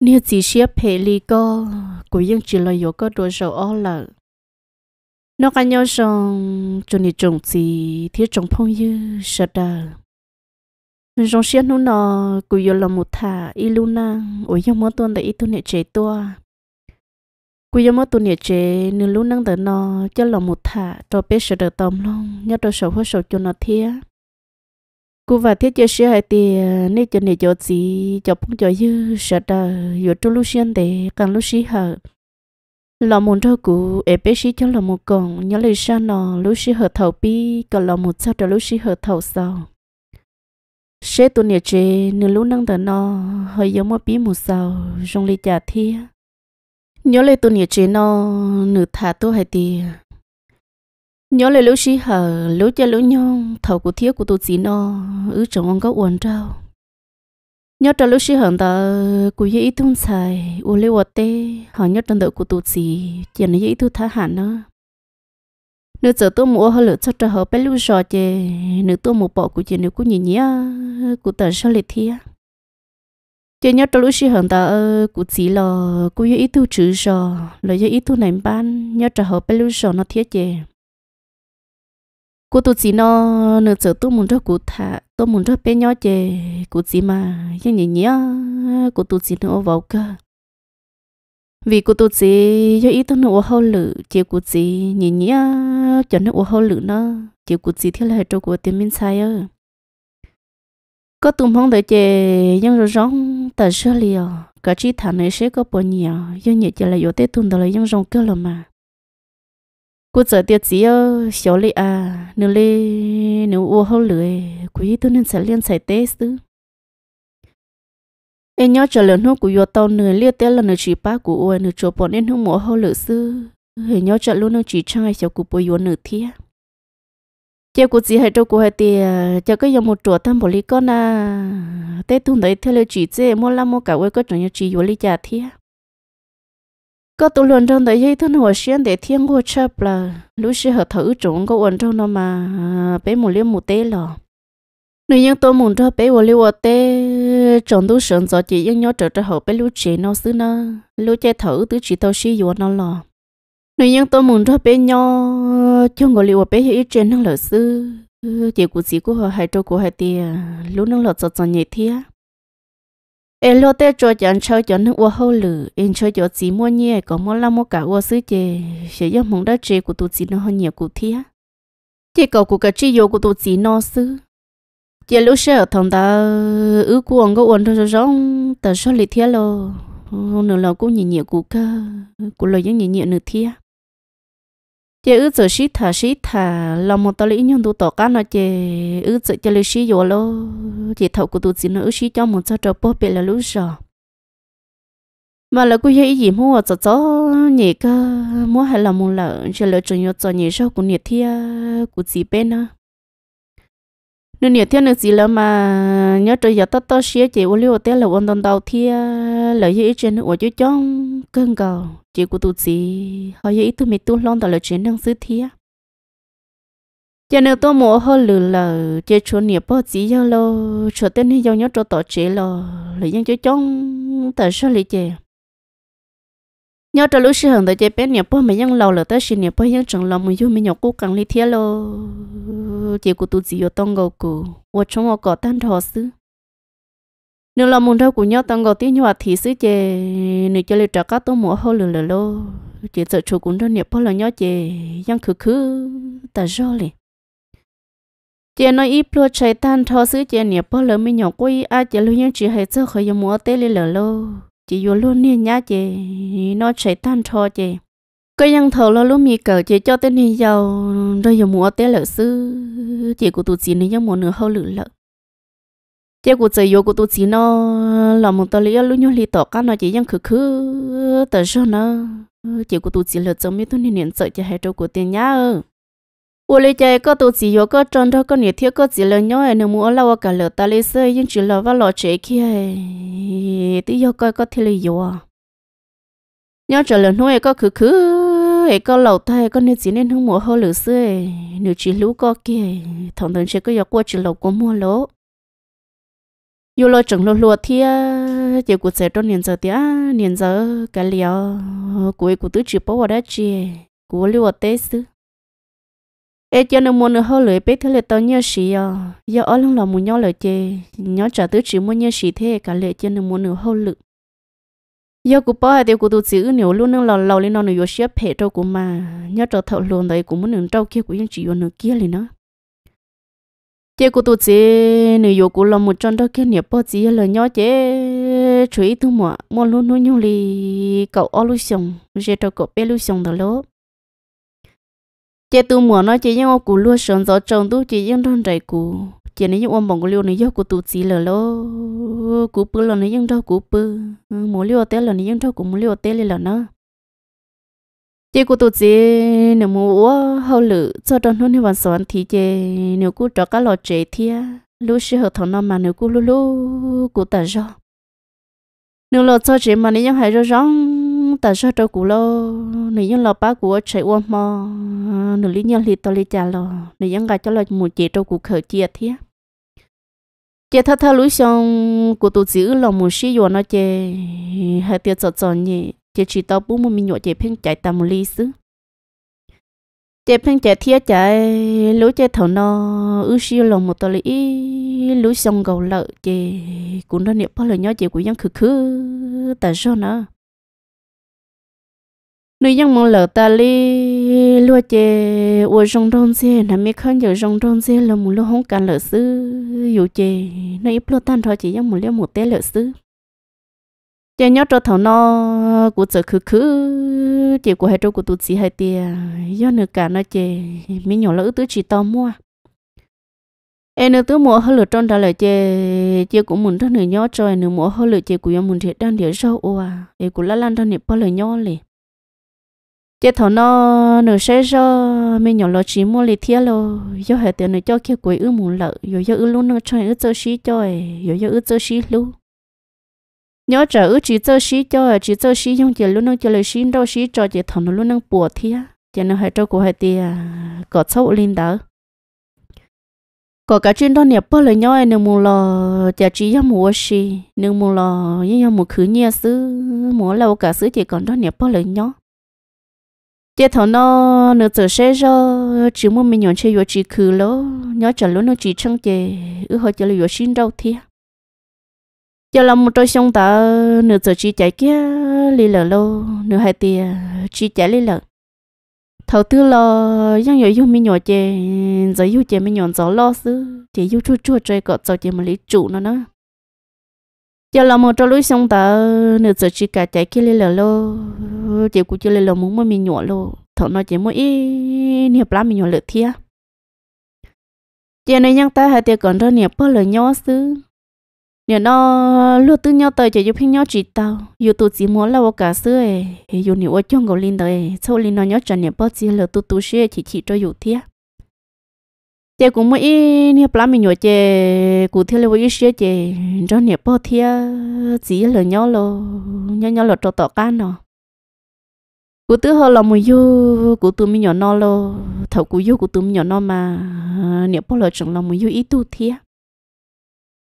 nếu chỉ xếp hệ lý có cũng ยัง chỉ là yếu có đồ sầu ó lợ nó cả nhau xong cho nên trồng gì thì trồng phong như sợ đờ rong xếp nó nó cũng yếu là một thả iluna ở trong mỗi tuần để ít tuần chế tua cũng yếu mỗi tuần chế nên lúc năng tới nó cho là một thả cho bé sợ đờ tầm long nhớ đồ sầu hoa sầu cho nó thiệt cú và thiết cho xe hay tiền ờ, nên cho nên cho gì cho phong cho dư sợ đờ vừa cho lúc xuyên để càng lúc xí hở lò muốn cho cú ép bé xí cho lò một con nhớ lời sao nò lúc xí hở thầu pi còn lò một sao cho lúc xí hở thầu sao sẽ tu nhiệt chế nửa lúc năng thở nò hơi giống một bí một sao trong ly trà thi nhớ lời tu nhiệt chế nò nửa thả tu hay tiền nhớ lại lúc xí hở lúc chơi lúc nhong thầu của thiếu của tổ sĩ no ứ chồng ông có uẩn trao nhớ trong lúc sĩ hở ta của dễ ít thun xài u lê vật tê họ nhớ trong đợi của tổ sĩ chỉ nó dễ ít thu thả hạn nữa nếu giờ tôi mua hơi lựa cho trời họ bé lúc sò chè nếu tôi mua bỏ của chị nếu của nhỉ nhỉ của tờ sao liệt thia chị nhớ trong lúc xí hở ta của chỉ lò của dễ ít thu chữ sò lời dễ ít thu nành ban nhớ trời họ bé lúc sò nó thiết chè cô tu chỉ nó nửa giờ tôi muốn cho cô thả tôi muốn cho bé nhỏ chơi cô chỉ mà cái nhỉ nhỉ cô tu chỉ nó vào cơ vì cô tu chỉ do ý tôi nó hô lử chỉ cô chỉ nhỉ nhỉ cho nó hô lử nó chỉ cô chỉ theo lại cho cô tiền minh sai ơ có tụm phong đợi chơi nhưng rồi rong tại sơ liều cả chi thằng này sẽ có bao nhiêu nhưng nhỉ chỉ là do tết tụm đó là nhưng rong cơ là mà cô giờ tiệt gì ơ xéo lệ à nếu lệ nếu ô hậu lưỡi quý tôi nên sẽ liên sẽ tê chứ em nhớ trở lớn hơn của yo tàu nửa liệt tê là nửa chỉ ba của ô nửa chỗ bọn nên không mổ hậu lưỡi sư em nhớ trở luôn nửa chỉ trang ai xéo của bồi yo nửa thia chị của chị hay đâu của hai tì à, chị cứ dùng một chỗ tam bồ lì con à tê thun đấy theo lời chỉ chị mua làm mua cả quê có chẳng như chỉ yo lì giả thia có tụ luận trong đấy dây thân hồ xuyên để thiên hồ chấp là lúc xưa hợp thử chúng có ổn trong nó mà à, bé một liêm một tê lò nếu như tôi muốn cho bé một liêm một tê trong tu sớm giờ chỉ yên nhớ trở trở hậu bé lúc chế nó xứ nó lúc chế thử tứ chỉ tao xí dùa nó lò nếu như tôi muốn cho bé nhỏ trong ngồi liều bé ít trên năng lợi sư chỉ của chỉ của họ hai trâu của hai tia lúc năng lợi giọt giọt nhẹ thiệt ai lo tới cho chẳng cho chẳng nước hô lử em cho cho chỉ mua nhẹ có mua làm mua cả uo sứ chè sẽ do mong đã chè của tụ chỉ nó hơn nhiều cụ thía chè cầu của cả chi vô của tụ chỉ nó sứ chè lúc sẽ ở thằng ta ứ của ông có uốn cho rong ta cho lì thía lo nửa lo cũng nhẹ nhẹ cụ cơ cụ lo giống nhẹ nhẹ nửa thía chị ước giờ xí thả xí thả là một tao lý nhưng tôi tỏ cá nó chị ước giờ cho lý xí rồi lo chị thầu của tôi chỉ nó ư xí cho một sao cho bố bị là lúc rồi mà là cũng vậy gì mua cho cho nhỉ cơ mua hay là mua lợn chỉ là chuyện nhớ cho nhỉ sau cũng nhiệt thia của chị bên á nụ nhiều thiên nữa gì lắm mà nhớ trời giờ tao tao xía chị uống liu té là uống đồng đầu thia là như trên nước uống chú chong cơn cầu chị của tụi chị họ như tụi mình tụi lon tao là chuyện đang xứ thia cho nên tôi mua hơn lử là chơi chuột nhiều bao chỉ giao lo chuột tên hay giao nhớ cho tao chị lo là dân chú chong tại sao lại chơi nhớ trở lúc sinh hằng tới chế bé nhà bố mày nhăng lâu là tới sinh nhà bố nhăng chẳng lâu mày yêu mày nhậu cố gắng lấy thiệt lo chỉ của tôi chỉ ở tông gầu cụ và trong họ có tan thọ sư nếu là muốn đâu của nhau tông gầu tiếng nhọa thì sư chế nếu cho lấy trả các tôi mua hô lừa lừa lo chế sợ chủ cũng đơn nhà bố là nhau chế nhăng khứ khứ ta do liền chế nói ít lo chạy tan thọ sư chế nhà bố là mày nhậu cố ý ai chế lúc nhăng chỉ hay sợ khởi mua tê lừa lừa chỉ vô luôn nè nhá chị nó chạy tan cho chị cái nhân thầu lo lúc mi cờ chị cho tên này giàu rồi giờ mua té lợ sư chị của tụi chị này giàu mua nửa hậu lử lợ chị của chị vô của tụi chị nó là một tờ lý lúc nhau lý tỏ cá nó chị nhân khứ khứ tờ cho nó chị của tụi chị là chồng mi tụi này niệm sợ chị hay trâu của tiền nhá ơ 我哩家个都只有个长大个热天个只了鸟哎，侬莫拉我个了，但哩说因只了我老吃起哎，都要个个天里有啊。鸟只了侬哎个可可哎个老太个你只呢侬莫好了说哎，你只路个个，同同些个要过只老过莫了。有了整了落天，结果在这年着的年着个了，过一过都只把我的姐过了我得死。ê cho nên muốn hơi lười bé thế là tao nhớ sĩ, à giờ ở lòng lòng muốn nhớ lời chê nhớ trả tứ chỉ muốn nhớ sĩ thế cả lệ cho nên muốn hơi lự giờ cụ bỏ hai tiêu cụ tụt chữ nhiều luôn nâng lòng lòng lên nó nhiều xếp hệ trâu của mà nhớ trở thợ luôn đấy cũng muốn nâng trâu kia của những chị yêu nửa kia liền đó chế cụ tụt chữ nhiều yêu cụ làm một chân đó kia nhiều bao chỉ là nhớ chế chú ý thứ mà mua luôn nuôi nhau lì cậu ở lưu xong chế trâu cậu bé lưu xong đó lố chị tu mua nói chị nhưng cụ luôn sống gió trồng tu chị nhưng đơn đại cụ chị nếu như ông bằng cụ liu này do cụ tu chỉ là lo cụ bự là này nhưng đâu cụ bự mua liu té là này nhưng đâu cụ mua liu té là nó chị cụ tu chỉ nếu mùa hậu lự cho đơn hơn như bạn sòn thì chị nếu cụ cho cá lò chế thia lúc xưa hợp thằng nó mà nếu cụ lu lu cụ ta rõ nếu lo cho chị mà nếu như hay rõ ràng tại sao cho trâu cũ lo nếu như là bá của chạy uông mò nửa lý nhân lì to lì chả lo nếu như gặp cho lo một chị trâu cũ khởi chia thế chị thật thơ lối xong của tụ giữ lòng một sĩ dùa nó chê hai tiệt giọt giọt nhỉ chị chỉ tao bú một mình nhỏ chị phênh chạy tầm lý xứ chị phênh chạy thiết chạy lối chạy thầu nó ư sĩ lòng một to lì lối xong cầu lợ chị cũng đã niệm bao lời nhớ chị của dân khứ khứ tại sao nữa nếu dân mong lỡ ta li lúa chè uo rong rong xe là mi khăn giờ rong rong xe là một lúa không cần lỡ xứ dù chè nó ít lúa tan thôi chỉ giống một lúa một té lỡ xứ chè nhớ cho thầu nó của chợ khứ khứ chè của hai trâu của tụt xì hai tia do nửa cả nó chè mi nhỏ lỡ tứ chỉ to mua em nửa tứ mua hơi lửa trong đó là chè chè cũng muốn thằng nửa nhớ cho nửa mua hơi lửa chè của em muốn thiệt đang để sâu à em cũng lá lăn thằng nửa bao lời nhớ liền chế thọ nó nửa sẽ cho mình nhỏ lo chỉ mua lì thía lo do hệ tiền này cho kia quỷ ư mù lợ rồi do ư luôn nó cho ư cho xí cho rồi do ư cho xí luôn nhớ trở ư chỉ cho xí cho chỉ cho xí không chỉ luôn nó cho lời xí đâu xí cho chế thọ nó luôn nó bùa thiê chế nó hệ cho của hệ tiền có sâu lên đó có cả chuyện đó nè bao lời nhau nương mù lò chả chỉ nhau mù xí nương mù lò nhau mù khứ nhia xứ mù lâu cả xứ chỉ còn đó nè bao lời nhau tiếc thằng nó nó trở xe cho chỉ muốn mình nhọn chơi vô chỉ khử lỗ nhớ trả lỗ nó chỉ chăng chè ư họ trả lời vô xin đâu thiệt giờ làm một đôi xong ta nửa giờ chỉ chạy kia lì lợ lô nửa hai tia chỉ chạy lì lợ thầu tư lo yang yo yu mi nhỏ chè giờ yu chè mi nhọn gió lo sư chè yu chua chua chơi cọ cho chè mà lấy chủ nó nữa giờ là một trong lúc xong ta nửa giờ chỉ cả trái kia lên là lô chỉ cũng chưa lên là muốn mà mình nhọ lô thọ nó chỉ mỗi niệm lá mình nhọ lợt thia giờ này nhang ta hai tiệc còn ra niệm bao lời nhỏ xứ nhớ nó lúc tư nhau tới chỉ giúp nhau chỉ tao dù tụ chỉ muốn là cả xứ ấy dù nhiều ở trong gò linh tới sau linh nó nhớ trả niệm bao chỉ là tụ tụ xưa chỉ chỉ cho dù thia chị cũng mới nè bà mình nhỏ chế cụ thiên lưu với xíu chế cho nè bao thia chỉ là nhau lo nhau nhau lo cho tọt can nọ cụ tứ họ là mùi yêu cụ tụi mình nhỏ nó lo thầu cụ yêu cụ tụi mình nhỏ nó mà nè bao lo chẳng là mùi yêu ít tu thia.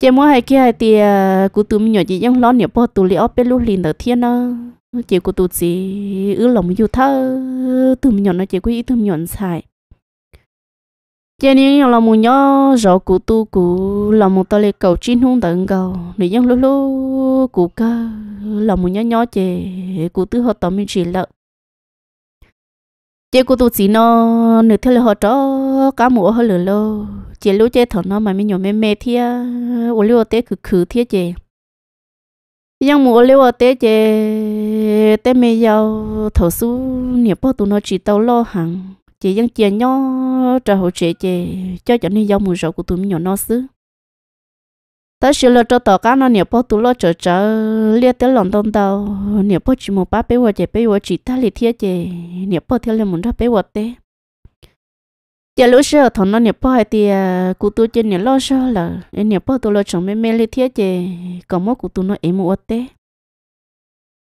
chế mỗi hai kia hai tia cụ tụi mình nhỏ chỉ giống lo nè bao tụi li ốp bên lúc liền đầu thia nó chế cụ tụi chị ứ lòng yêu thơ tụi mình nhỏ nó chị quý tụi mình nhỏ xài cho nên là một nhớ rõ cụ tu cụ là một tôi lấy cầu chín hung tận cầu để những lúc lúc cụ ca là một nhớ nhớ chè cụ tư họ tâm mình chỉ lợ chè cụ tu chỉ nó nửa theo là họ cho cá mùa họ lừa lô chè lúc chè thằng nó mà mình nhớ mê mê thia ô liu tế cứ khử thia chè nhưng mùa mũ liu tế chè tế mê giàu thổ su nghiệp bao tu nó chỉ tao lo hàng chỉ dân chia nhau trả hồ chế chế cho cho nên giống mùi rau của tụi mình nhỏ nó xứ ta sẽ lo cho tàu cá nó nhiều bao tụi lo trở trở liên tới lòng đông tàu nhiều bao chỉ một ba bé vợ trẻ bé vợ chỉ ta liệt thiết chế nhiều bao thiếu lên muốn ra bé vợ té giờ lúc xưa thằng nó nhiều bao hay thì cụ tụi trên nhiều lo sợ là nhiều bao tụi lo chồng mẹ mẹ liệt thiết chế còn mỗi cụ tụi nó em một té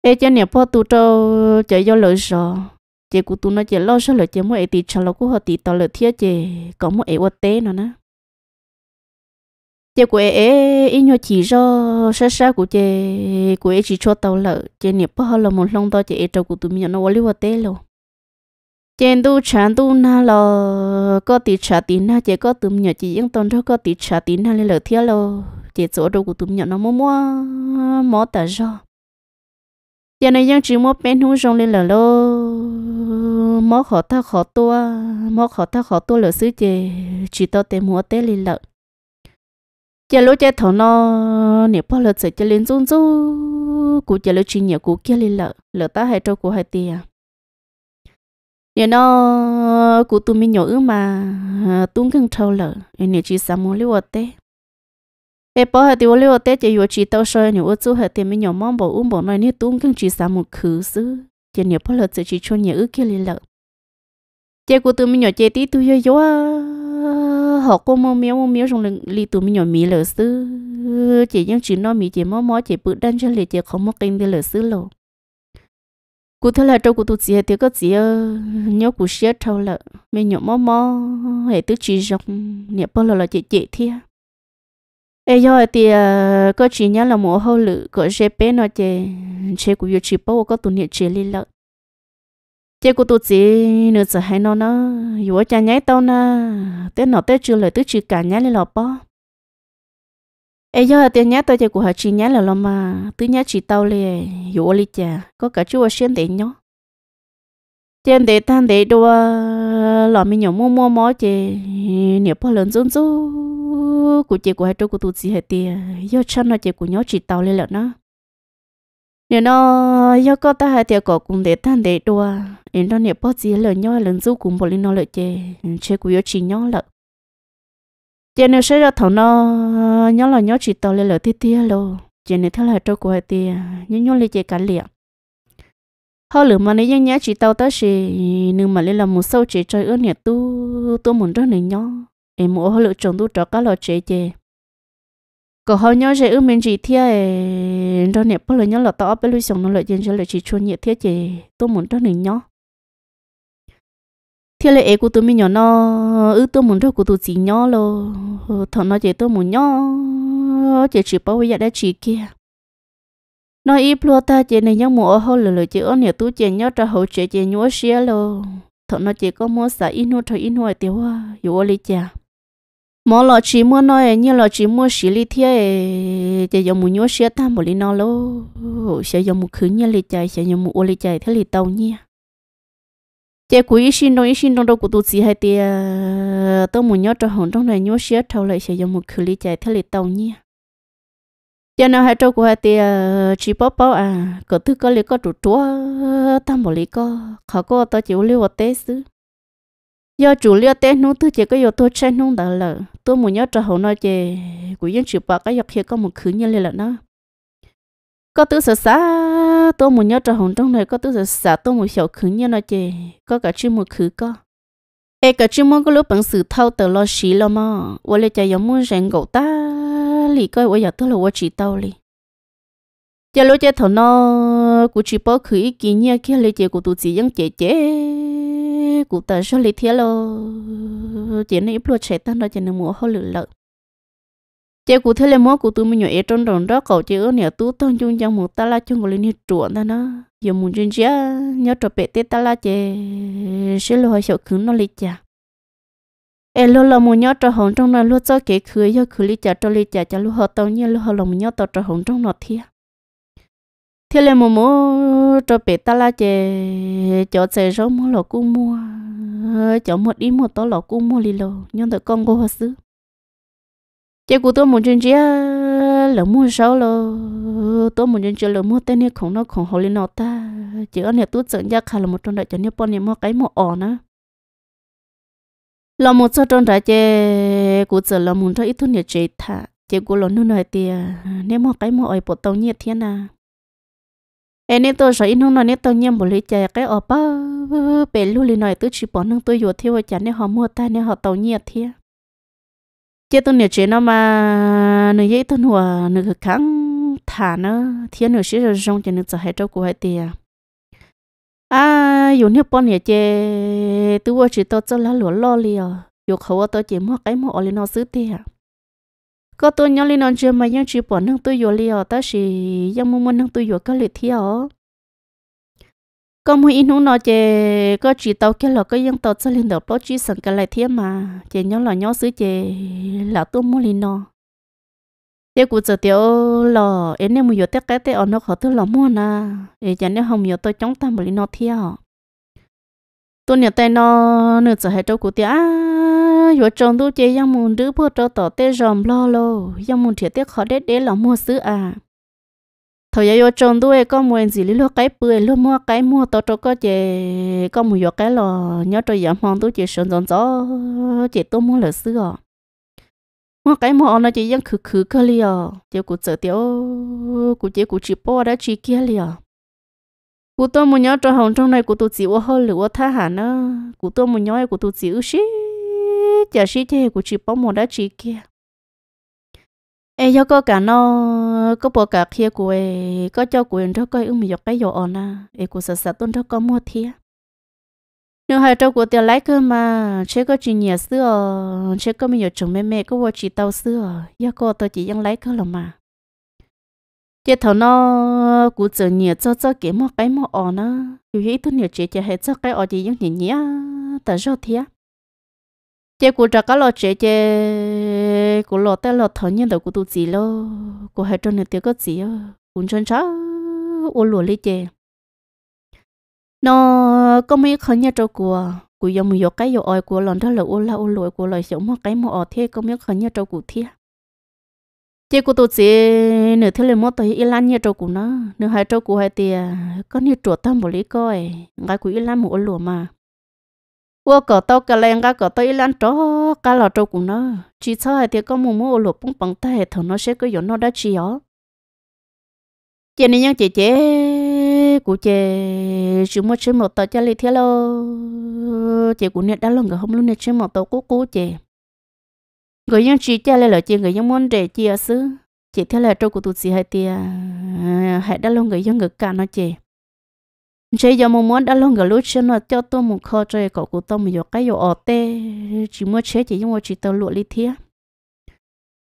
ê cho nhiều bao tụi cho chạy do lỗi sợ chị cụ tụ nó chị lo số là chị mua ấy thì cho nó cũng họ thì tao là thiết chị có mua ấy vật tế nó nè chị của ấy ý nhau chỉ cho sát sát của chị của ấy chỉ cho tao là chị niệm bao lâu một lòng tao chị ấy cho của tụi nhận nó vali vật tế luôn trên tu chán tu na lo có tí trả tiền na chỉ có tụi nhận chỉ những tuần cho có tí trả tiền na lên lời thiết lo chỉ chỗ đâu của tụi nhận nó mua mua mua tờ cho giờ này những chỉ mua bên hữu rong lên lời lo mó khó tha khó tua mó khó tha khó tua lỡ xứ chè chỉ tao tè mua tè lì lợ chè lỗ chè thọ nó nè bao lỡ sẽ chè lên run run cú chè lỡ chỉ nhiều cú kia lì lợ lỡ ta hai trâu cú hai tia nè nó cú tụi mình nhỏ ư mà tung căng trâu lợ nè chỉ sao mua liu tè ê bỏ hạt tiêu liu tè chè vừa chỉ tao soi nè ô chú hai tiền mình nhỏ mong bỏ uống bỏ nói nè tung căng chỉ sao một khứ xứ chỉ nhiều bao lỡ sẽ chỉ cho nhiều ư kia lì lợ chế của tôi mình nhỏ chế tí tôi yo yo họ có mò miếu mò miếu trong lần li tụi mình nhỏ mì lỡ sư chế những chuyện nó mì chế mò mò chế bự đan cho lì chế không mò kinh đi lỡ sư lộ cụ thể là trong cụ tôi chị thì có chị nhớ cụ xe trâu lợ mẹ nhỏ mò mò hệ tứ chỉ rộng nhẹ bao là chế chế thia ấy giờ thì có chỉ nhớ là mùa hậu lự có chế bé nó chế chế cụ yêu chỉ bao có tụi niệm chế li lợ chị cô tôi chị nữa giờ hay nó nó yếu cha nháy tao na tết nọ tết chưa lời tết chưa cả nhái lên lọ bó ấy giờ tiền nhái tao chị của họ chị nhái là lọ mà tứ nhái chị tao lì yếu lì cha có cả chú ở xuyên để nhó trên để tan để đua lọ mình nhỏ mua mua mó chị nếu bao lớn run rú của chị của hai chú của tôi chị hết tiền do chân là chị của nhó chị tao lên lọ nó nếu nó yêu có ta hai tiêu cổ cùng để tan để đua em đó nếu bao giờ lời nhau lần du cùng bọn linh nó lợi chê chê cũng yêu chỉ nhau lợ tiền nếu sẽ ra thằng nó nhau là nhau chỉ tao lên lợi thiết tiêu luôn, tiền nếu theo là trâu của hai tia nhưng nhau lên chê cả liền, họ lửa mà nếu nhá chỉ tao tới sẽ nhưng mà lên làm một sâu chế chơi ướn nhẹ tu tu muốn rất nhiều, nhau em mua họ lựa chọn tu trọ cả lò chế chê có họ nhớ rồi ước mình chỉ thiệt đó nè bao lần nhớ là tao bao lần xong nó lại tiền cho lời chỉ chua nhẹ thiệt chị tôi muốn đó nên nhớ lời là của tôi mình nhớ nó ước tôi muốn cho của tôi chỉ nhớ lo ờ, thằng nó chỉ tôi muốn nhớ chỉ chỉ bao giờ đã chỉ kia nói ít lo ta chị này nhớ mùa hơn là lời chị nè tôi chị nhớ ra hậu chị chị nhớ xía lo thằng nó chỉ có mua xả ít nuôi thôi ít nuôi tiêu hoa dù ở lý chả mỏ lọ chỉ mua nói như lọ chỉ mua xí li thế để dùng mua nhớ xe ta một li nó lô sẽ dùng một khứ như li chạy sẽ dùng một ô li chạy thế li tàu nhia chế của ý sinh đông ý sinh đông đâu cũng tụi gì hai tiề tôi muốn nhớ cho hồng trong này nhớ xe thâu lại sẽ dùng một khứ li chạy thế li tàu nhia giờ nào hai trâu của hai tiề chỉ bóp bóp à có thứ có li có trụ chúa ta một li có khó có tao chịu li ở tết xứ do chủ liêu tên nung tư chỉ có yếu tố trên nung đó là tôi muốn nhớ trở hậu nói chè của dân chịu bỏ cái dọc kia có một khứ như là nó có tư sở xã tôi muốn nhớ trở hậu trong này có tư sở xã tôi muốn hiểu khứ như nói chè có cả chữ một khứ có e cả chữ một có lúc bằng sự thâu tờ lo xí lo mà và lại chạy giống muốn rèn gỗ ta lì coi và giờ dạ, tôi là và chỉ tao lì giờ lúc chạy thằng nó của chỉ bỏ khứ ý kiến kia lấy chè của tụi chị dân chè chè cụ tờ cho lý thiết lô chỉ nên ít lo chạy tăng đó chỉ nên mua hơi lửa lợ chế cụ thiết là mua cụ tụi mình nhỏ trong đồng đó cậu chế ở nhà tú tăng chung trong một ta la chung gọi lên chuột ta nó giờ muốn chuyên chế nhớ trò về tết ta la chế sẽ lo hơi sợ cứng nó lịch chả ê lo lo muốn nhớ trò hồng trong nó lo cho kể khứa do khứa lịch chả trở lịch chả chả lo họ tao nhớ lo họ lo muốn nhớ tao trở hồng trong nó thiệt thế là mồm cho bé ta là chè cho chè rau mua lò cu mua cho một đi một tó lò cung mua lì lò nhưng tôi con cô hoa sứ chè của tôi muốn chân chia lỡ mua rau lò tôi muốn chân chia lỡ mua tên này không nó không hồ lì nó ta chỉ ở này tôi chọn ra khá là một trong đại cho nên bọn này mua cái một ỏ nữa lò một số trong đại chè của chợ lò muốn cho ít thu nhập chế thả chè của lò nuôi nuôi tiền nếu mua cái một ỏi bộ tàu nhiệt thiên à nên tôi sợ in hông nó tôi nhầm bổ lý chạy cái ở ba bể lưu lý nói tôi chỉ bỏ nâng tôi vô theo chả nên họ mua ta nên họ tàu nhiệt thiệt chứ tôi nhớ chuyện nó mà người giấy tôi hùa nửa kháng thả nó thiệt nửa xí rồi rong cho nên sợ hai trâu của hai tiền à dùng nước bón nhà chơi tôi vừa chỉ tôi cho là lúa lo liền dù khẩu tôi chỉ mua cái mỏ lên nó xứ tiền có tôi nhớ lên non chưa mà nhưng chỉ bọn năng tôi vô liều ta chỉ nhưng muốn năng tôi vô có liệt thiếu có mua in húng nó chè có chỉ tàu kia là có những tàu xe lên đầu bao chỉ sẵn cái lại thiếu mà chè nhớ là nhớ xứ chè là tôi mua lên nó thế cụ giờ tiểu lò em nên mua vô tất cái tế ở nó khó tôi là mua na để cho nếu không vô tôi chống ta mà lên nó thiếu tôi nhớ tay nó nửa giờ hai đâu cụ tiểu yo chồng tôi chơi yang muốn đứa bố trò tỏ tê ròm lo lo yang muốn thiệt tê khó đét đế lòng mua sứ à thôi yo chồng tôi ấy con muen gì lý lo cái bưởi lo mua cái mua tỏ cho có chơi, có muốn yo cái lò nhớ trò yang mong tôi chơi sơn giòn gió chơi tôi mua là sứ mua cái mua nó chơi yang khử khử cơ li à cụ sợ tiêu cụ chơi cụ chỉ bỏ đã chỉ kia li cụ tôi muốn nhớ trò hồng trong này cụ tôi chỉ ô hơi lửa tha hẳn á cụ tôi muốn nhớ cụ tôi chỉ ước xí giờ sĩ thế của chị bó một đã chị kia em cho có cả nó có bỏ cả kia của em có cho quyền cho coi ưng mình dọc cái dọ ổn à em của sợ sợ tuân cho có mua thia nếu hai trâu của tiền lái cơ mà chế có chị nhà xưa chế có mình dọc chồng mẹ mẹ có vô chị tao xưa giờ có tôi chỉ dân lái cơ lòng mà chế thầu nó cụ chợ nhà cho cho kiếm một cái một ổn à dù ý tôi nhiều chị chỉ hết cho cái ổn chị dân nhẹ nhẹ tại sao thia chế cụ trả cá lo chế chế cụ lo té lo thở nhiên đầu cụ tu gì lo cụ hai trong này tiêu có gì ó cũng chân chá ô lúa lấy chế nó có mấy khó nhá cho cụ cụ dùng một cái dùng oi cụ lần đó là ô la ô lúa cụ lại sống một cái mà ở thế có mấy khó nhá cho cụ thế chế cụ tu gì nửa thế là mất tới ít lan nhá cho cụ nó nửa hai cho cụ hai tiền có nhiều chuột tam bồ lý coi ngài cụ ít lan một ô lúa mà 我搞到个人家搞到一两周，家老周姑呢，只差还得搞某某罗蹦蹦带头那些个有那得吃药。姐你娘姐姐，姑姐，什么吃么到家里天喽？姐姑娘打龙个红龙呢吃么到姑姑姐，个样只家里了姐个样 muốn để chị ở xứ, chị theo là 周 cô tu sĩ hay tiệt, hãy đã long cái 样 người cả nó chị chế giờ mà muốn đã long cái lúc chân là cho tôi một kho chơi cậu cụ tôi một cái giờ ở tê chỉ muốn chế chỉ nhưng mà chỉ tôi lụa lý thiếc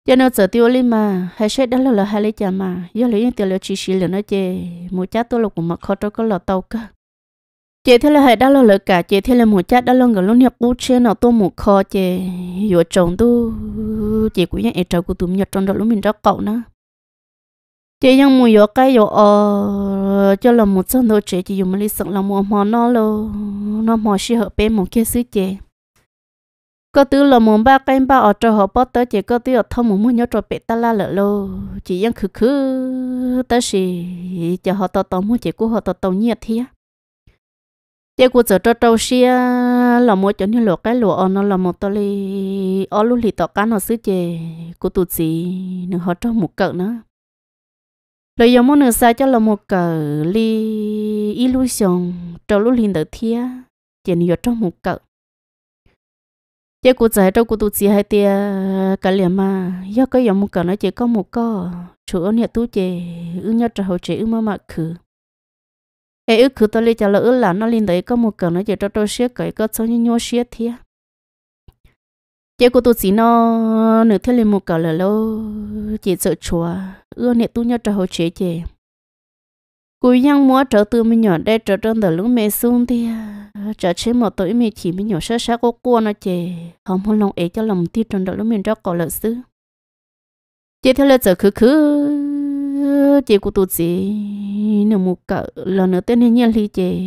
giờ nó giờ tiêu lên mà hay sẽ đã lâu là hai lấy chả mà giờ lấy những tiêu liệu chỉ xí là nó chê một chát tôi lục cũng mặc kho cho có lọ tàu cơ chế thế là hai đã là cả chế thế là một chát đã long cái luôn nhập cú chế nào tôi một kho chế giờ chồng tôi chế của nhà em trâu của tụi mình trong đó lúc mình đã cậu nữa chị yang mùi yo cái yo ờ cho là một trong đồ chị chị dùng lấy sẵn là mua mò nó lo nó mò xí hợp bên một cái xứ chị có thứ là muốn ba cái ba ở cho họ bắt tới chị có thứ ở thâu muốn mua nhớ cho bé ta la lợ lo chỉ yang khứ khứ tới xì cho họ tao tao mua chị của họ tao tao nhiệt thiệt chị của giờ cho trâu xia là một chỗ như lọ cái ở nó là một tao li ở luôn thì tao cá nó xứ chị của tụi chị nó họ cho một cỡ nữa lời giờ mỗi nửa xa cho là một cờ li illusion trong lúc liền đỡ thia chỉ giờ trong một cờ chế cụ giải trong cụ tu chỉ hai tia cả liền mà do cái giờ một cờ nó chỉ có một co chủ ở nhà tu chế ư nhớ trong hậu chế ư mà mặc khử ê ư khử tôi lấy trả lời là nó liền đỡ có một cờ nó chỉ trâu trâu xía cái có số như nhau xía thia chế cụ tu chỉ nó nửa thế liền một cờ là lâu chỉ sợ chùa ưa nè tu nhau trở hồ chế chế cú yang mua trở từ mình nhỏ đây trở trong đời lưng mẹ xuống thì à, trở chế một tối mẹ chỉ mình nhỏ sơ sát có cua nó chế không muốn lòng ấy cho lòng ti trong đời lưng mình rất có lợi sư chế theo lời trở khứ khứ chế của tụt gì nửa một cỡ là nửa tên hình nhân ly chế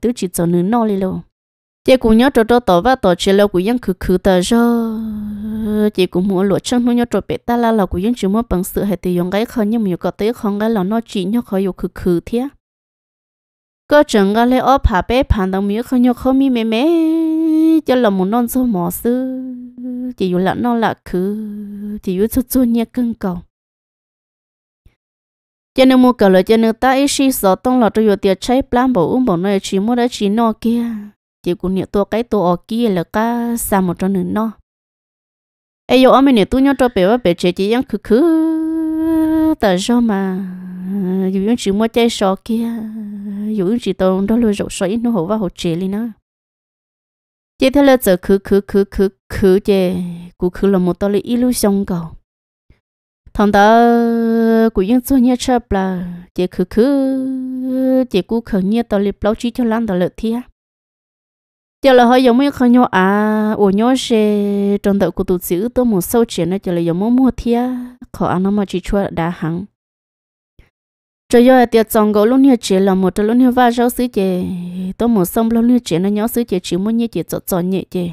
tứ chỉ trở nửa no li luôn chị cũng nhớ trò trò tỏ và tỏ chị lâu cũng vẫn khử khử tờ cho chị cũng muốn lụa chân nó nhớ trò bé ta la là cũng vẫn chỉ mua bằng sự hệ thì dùng cái không nhưng mà có tới không cái là nó chỉ nhớ khó dùng khử khử thế có chừng cái lấy ốp hà bé phản đồng miếng không nhớ không mi mẹ mẹ cho là muốn non số mỏ sư chị dùng là non là khử chị dùng chút chút nhẹ cân cầu cho nên mua cả lời cho nên ta ấy xí sợ tông là tôi dùng tiền cháy plan bổ uống bổ nơi chỉ mua đã chỉ no kia chỉ cũng nhiều tua cái tua ở kia là cả xa một trong nửa nó ấy giờ mình nhiều tu nhau cho bé và bé chơi chỉ ăn khứ khứ tại sao mà dù những chuyện mua chơi sò kia dù những chuyện tàu đó luôn rộng ít nó hổ và hổ trẻ lên nó, chỉ thế là giờ khứ khứ khứ khứ khứ chè cũng khứ là một tàu lý illusion cầu thằng đó cũng những chỗ nhớ chấp là chỉ khứ khứ chỉ cũng khứ nhớ tàu lý báo chí cho lan tàu lợi thiệt giờ là họ giống như không nhau à ở nhau sẽ trong đầu của tụi chữ tôi một sâu chuyện này giờ là giống mua thia khó ăn nó mà chỉ chua đã hẳn cho giờ tiệt chồng gấu luôn như chuyện là một trong luôn như va rau sứ chè tôi một xong luôn như chuyện này nhau sứ chè chỉ muốn như chè chọn chọn nhẹ chè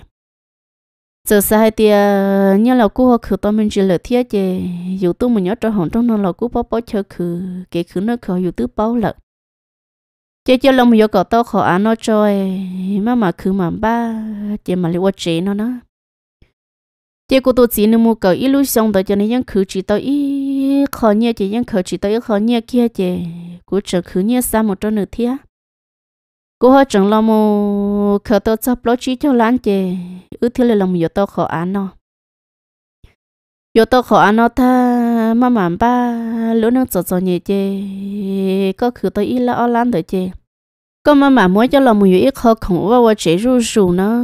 giờ sai tiệt như là cô họ cứ tôi mình chỉ là thia chè dù tôi mình nhớ cho hỏng trong nó là cô bao bao chờ cứ cái cứ nó khử dù tứ bao lợn chị chị lòng yêu cầu tao khó ăn nó cho mà mà cứ mà ba chị mà lấy chế nó nó chị cô tôi chỉ nên mua cái ít lúc xong đó cho nên những cứ chỉ tao ít khó nhẹ chị những cứ chỉ tao ít khó nhẹ kia chị cô chờ cứ nhẹ xa một chỗ nữa thia cô họ chẳng lòng mua khờ tao chấp lo chỉ cho lán chị ư thế là lòng yêu tao khó ăn nó yo to khó ăn nó tha mà mắm ba lúa nó chọt chọt nhẹ chê có khử tôi ít là ở lan tới chê có mà mà mỗi cho là mùi ít khó khổng và và chế ru sù nó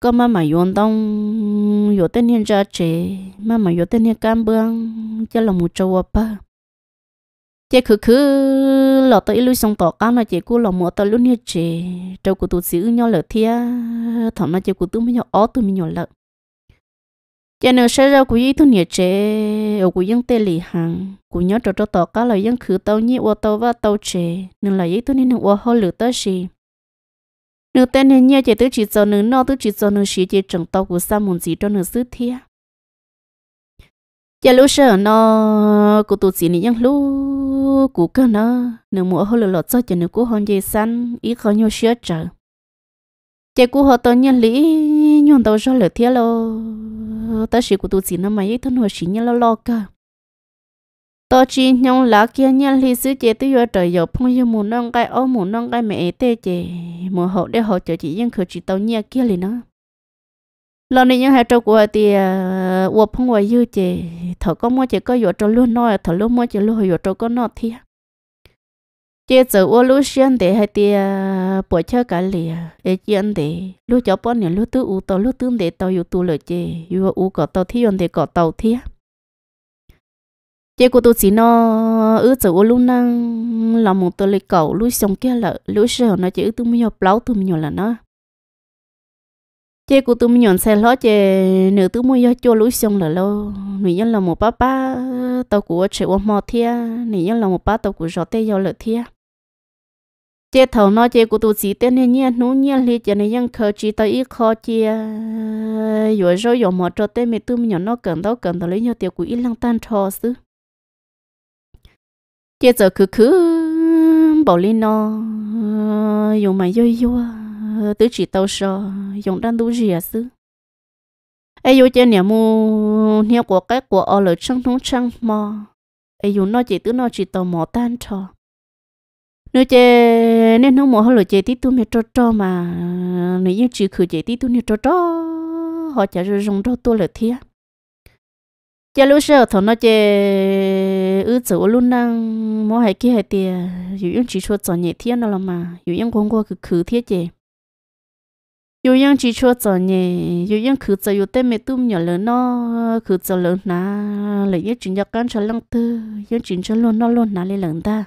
có mà mà yon đông yo tên hiện ra chế mà mà yo tên hiện cam bương cho là mùi châu ba chế khử khử lọ tôi ít lúa xong tỏ cá nó chế cú lọ mùa tôi lúa hiện chế trâu của tụi xíu nhau lợ thia thằng nó chế của tụi mình nhỏ ó tụi mình nhỏ lợ cho nên sẽ ra của ý thu nhiệt chế ở của những tên lì hàng của nhớ trò trò tỏ cá là dân khử tàu nhị ô tàu và tàu chế nên là ý thu nên ô hô lửa tới gì nữ tên này nhớ chế tứ chỉ cho nữ no tứ chỉ cho nữ sĩ chế trồng tàu của sa môn gì cho nữ sứ thia giờ lúc sợ nó của tụi chị này dân lúc của cái nó nữ mua hô lửa lọt cho cho nữ của hôn dây xanh ý khó nhau sữa trời chế của họ tàu nhân lý nhon tàu cho lửa thia lâu ta sĩ của tôi chỉ nó mà ít thân hồi sĩ nhá lo lo cơ tôi chỉ nhung lá kia nhá lý sư chế tôi vừa trời giờ phong yêu muốn nông cái ô muốn nông cái mẹ tê chế mùa hậu để hậu cho chị yên khử chị tàu nhia kia lì nó Lần này những hai trâu của thì à, uổng phong uổng yêu chế thở có mua chế có vừa trâu luôn nói thở luôn mua chế luôn vừa trâu có nọ thiệt chế giờ ô lúc xuyên để hay tia bỏ chơi cả lì ấy chuyện để lúc cháu bọn này lúc tư u tàu lúc tương để tàu yêu tu lợi chế yêu u có tàu thi yon để có tàu thi chế của tôi chỉ nó ư giờ ô lúc năng làm một tôi lấy cầu lúc xong kia là lúc sau nó chỉ tôi mới học láo tôi mới là nó chế của tôi mới nhận xe lót chế nửa tôi mới cho lúc xong là lâu nửa nhân là một ba ba tàu của chế ô mò thia nửa nhân là một ba tàu của gió tây giao lợi thia chế thầu nó chế của tụ sĩ tên này nhé nú nhé li chế này ยัง khờ chỉ tới ít khó chế rồi rồi rồi mà cho tên mẹ mình nhỏ nó cần đó cần đó lấy nhau tiêu của ít lăng tan trò xứ chế giờ cứ cứ bỏ lên nó dùng mà vui vô, tứ chỉ tao sợ dùng đan đủ gì à xứ ai vô chế nhà mu nhà của cái của ở lợi trăng nông trăng mò ai dùng nó chỉ tứ nó chỉ tao mò tan trò nếu chè nên nó mua họ lo chè tí tu mẹ cho cho mà nếu như chỉ khử chè tí tu mẹ cho cho họ chả rồi dùng cho tôi là thiệt chè lúc sau thằng nó chè ư chỗ luôn đang mua hai kia hai tiền dù những chỉ cho chọn nhẹ thiệt nó là mà dù những con qua cứ khử thiệt chè dù những chỉ cho chọn nhẹ dù những khử chợ dù tên mẹ tu nhỏ lớn nó khử chợ lớn nà lấy những chuyện giặc cán cho lăng tư những chuyện cho luôn nó luôn nà lấy lớn ta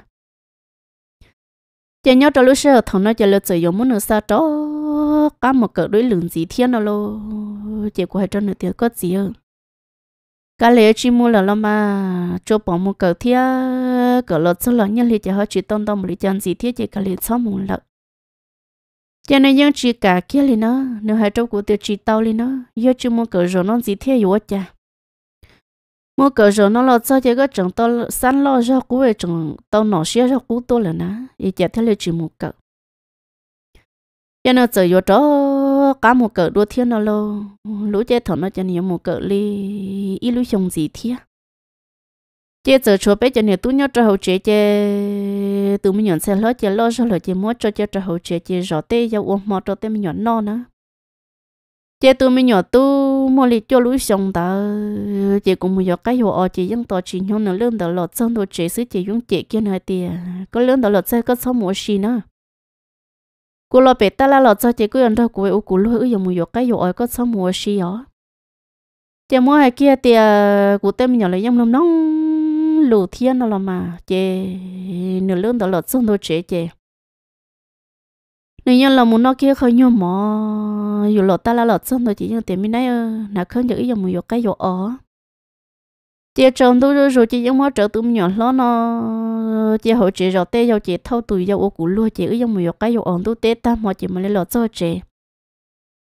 chỉ nhớ cho lúc xưa thằng nó chỉ là chỉ dùng muốn nó sao đó cả một cỡ đối lượng gì thiên nào lo chỉ có hai trăm nửa tiền có gì hơn cả lẽ chỉ mua là lo mà cho bỏ một cỡ thiên cỡ lọt số lọt nhân lý chỉ họ chỉ tông tông một lý chân gì thiên chỉ cả lẽ sáu muốn lợt cho nên những chỉ cả kia lý nó nếu hai trăm của tiêu chỉ tao lý nó giờ chỉ mua cỡ rồi nó gì thiên yếu chả mua cờ rồi nó lo cho cái cái trồng to sắn lo cho cú về trồng to nọ xe cho cú to là ná ý chả theo lời chỉ một cờ cho nó giờ vô đó cá một cờ đua thiên nó lo lũ chơi thằng nó cho nhiều một cờ li ý lũ chồng gì thiên chế giờ chỗ bé cho nhiều tú nhau cho hậu chế chế tụi mình nhận xe lo chế lo cho lo chế mua cho chế cho hậu chế chế rõ tê giao uống mò cho tê mình nhận no nữa chị tụi mình nhỏ tu mua lì cho lũ xong ta chị cũng mua cái hồ ở chị dân tỏ chị nhau nó lớn đó lọt xong đồ chị xứ chị dùng chị kia này tiền có lớn đó lọt xong có xong mua xì nữa cô lo bé ta là lọt xong chị cứ ăn đâu cô ấy cô lũ ấy mua cái hồ ở có xong mua xì đó chị mua hai kia tiền của tên mình nhỏ lấy dăm lông nóng lù thiên đó là mà chị nửa lớn đó lọt xong đồ chị chị nếu như là muốn nó kia khởi nhau mỏ dù lọt ta là lọt xong rồi chỉ ờ, như tiền mình nãy nào không những cái dòng một cái dòng ở chị chồng tôi rồi rồi chị giống hóa trợ tụi nhỏ lo nó chị hậu chị rồi tê dầu chị thâu tụi dầu ô củ lúa chị cứ giống một cái dầu ở tôi tê ta mà chị mới lấy lọt cho chị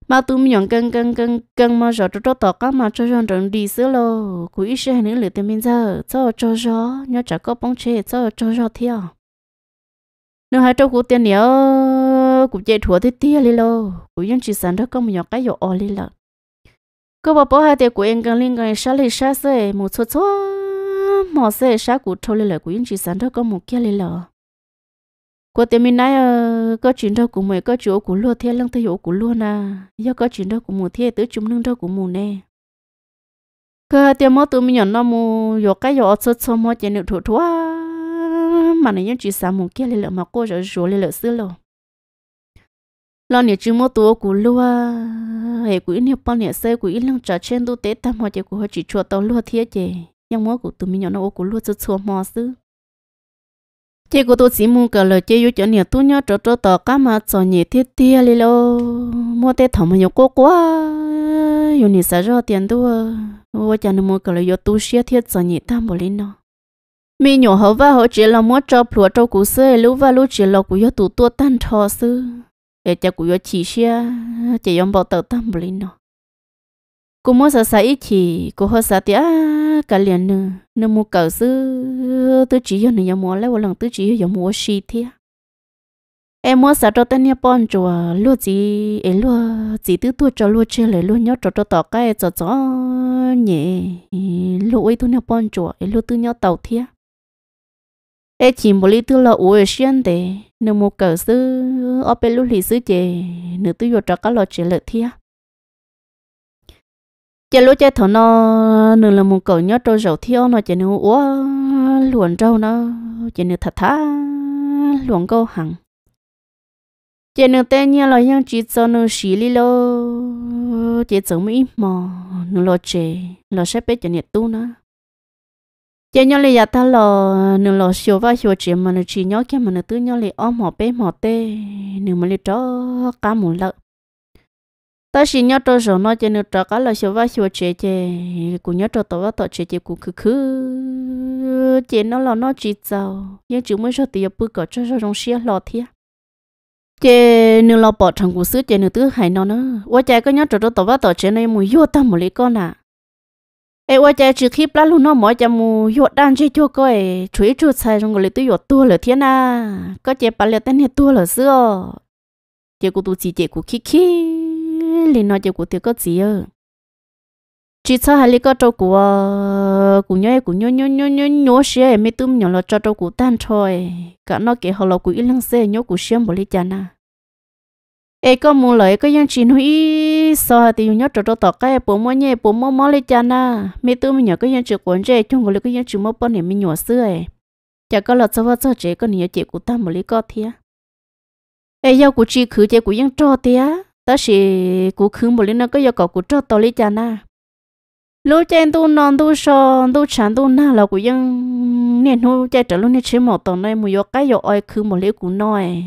mà tụi nhỏ cân cân cân cân mà rồi cho tọt cá mà cho rồi rồi đi xứ lo cứ ít xe nữa lựa tiền mình giờ cho cho cho nhớ chả có bóng chê cho cho cho theo nếu hai trâu của tiền nữa lô cũng chạy thua thì tia lì lô cũng yên chỉ sản đó có một nhỏ cái dỗ o lì lợ cô bảo bảo hai tiệc của em gần liên gần xa lì xa xe mù xô xô, mò xe xa của thâu lì lợ cũng yên chỉ sản đó có một kia lì lợ cô tiệm mình nãy ờ, có chuyện đâu của mày có chỗ của lúa thế lăng thế dỗ của lúa na do có chuyện đâu của mùa thế tới chung lưng đâu của mùa nè cơ hai tiệm mò tụi mình nhỏ nó mù dỗ cái dỗ số số mò chạy nước thua thua mà này những chỉ sản mù kia lì lợ mà cô rồi rồi lì lợ xưa lô lo nè chú mua tù của lúa hệ cú nè bao nè xe cú lăng trả trên tu tế tam họ chỉ cú họ chỉ chùa tàu lúa thiệt chè nhưng mua cú tụi mình nhỏ nó cú lúa chút chùa mò xứ chè cú tôi chỉ mua cả lời chè yêu cho nè tu nhớ trọ trọ tàu cá mà cho nhẹ thiệt thiệt li lo mua tế thằng mà nhỏ cố quá yêu nè sao rõ tiền tu ô cha nó mua cả lời yêu tu xía thiệt cho nhẹ tam bồ lên nó mi nhỏ hậu va họ chỉ là mua cho plua cho cú xe lú va lú chỉ là cú yêu tụ tua tan thọ xứ giờ cha cụ yo chỉ xia chỉ yom bảo tàu tam bờ nó cô mua sa sa chỉ cô hơi sa tiếc cả liền nữa nữa mua cầu sư tôi chỉ yo nữa yom mua lấy một lần tôi chỉ yo mua xì thế em mua sa cho tên nhà bọn chùa luôn gì em luôn gì tứ tôi cho luôn chơi lại luôn nhớ cho cho tao cái cho cho nhẹ luôn ấy tôi nhà bọn chùa em luôn tôi nhà tàu thế ê chỉ một lý tư là ủi xuyên để nếu một cỡ sư ở bên lúc lý sư chè nếu tôi vô trò cá lò chè lợi thia chè lúc chè thọ nó nếu là một cỡ nhớ trâu dầu thiêu nó chè nếu ủa luồn trâu nó chè nếu thật thà luồn câu hằng chè nếu tên nhà là những chỉ cho nó xí lý lô chè giống mỹ mò nếu lo chè lo xếp biết chè nhiệt tu nữa chế nhau lấy giờ ta lò nửa lò xíu vào xíu chỉ mà nửa chỉ nhau kia mà nửa tư nhau lấy ôm họ bé họ tê nửa mà lấy cho cá mù lợ ta chỉ nhau cho rồi nó chế nửa cho cá lò xíu vào xíu chỉ chế cụ nhau cho tao và tao chỉ chỉ cụ cứ cứ chỉ nó lò nó chỉ giàu nhưng chỉ mới cho tiền bự cả cho cho trong xíu lò thiệt chỉ nửa lò bỏ thằng cụ sứ chỉ nửa tư hay nó nữa quá chế có nhau cho tao và tao chỉ này mùi vô ta mùi lấy con à ai qua chơi chỉ khi plá luôn nó mỏi giờ mù yết đan chơi cho coi chuối chuột xài trong người tôi yết tua lửa thiên na, à. có chơi bắn lửa tên này tua lửa xưa chơi của tôi chỉ chơi của khi khi liền nói chơi của tôi có gì ơ chỉ sao hai có trâu của của nhớ của nhớ nhớ nhớ nhớ nhớ xe mới tụm nhỏ là cho trâu của tan thôi cả nó kể họ là của ít lăng xe nhớ của xem bỏ lấy chán na ai có muốn lợi có những chín huy so thì nhớ trò trò tọt cái bố mua nhẹ bố mua mua lấy cha na mấy tôi mình nhớ có những chuyện quấn chơi chung với có những chuyện mua bón này mình nhỏ xưa ấy chả có lọt sao sao chế có nhiều chuyện của ta một lý có thế ai yêu của chị khứ chế của những trò thế ta sẽ của khử một lý nó có yêu cầu của trò to lấy cha na lúc trên tu non tu son tu chán tu na là của những nên hô cha trở luôn nên chế một tuần này một yêu cái yêu ai khứ một lý của nói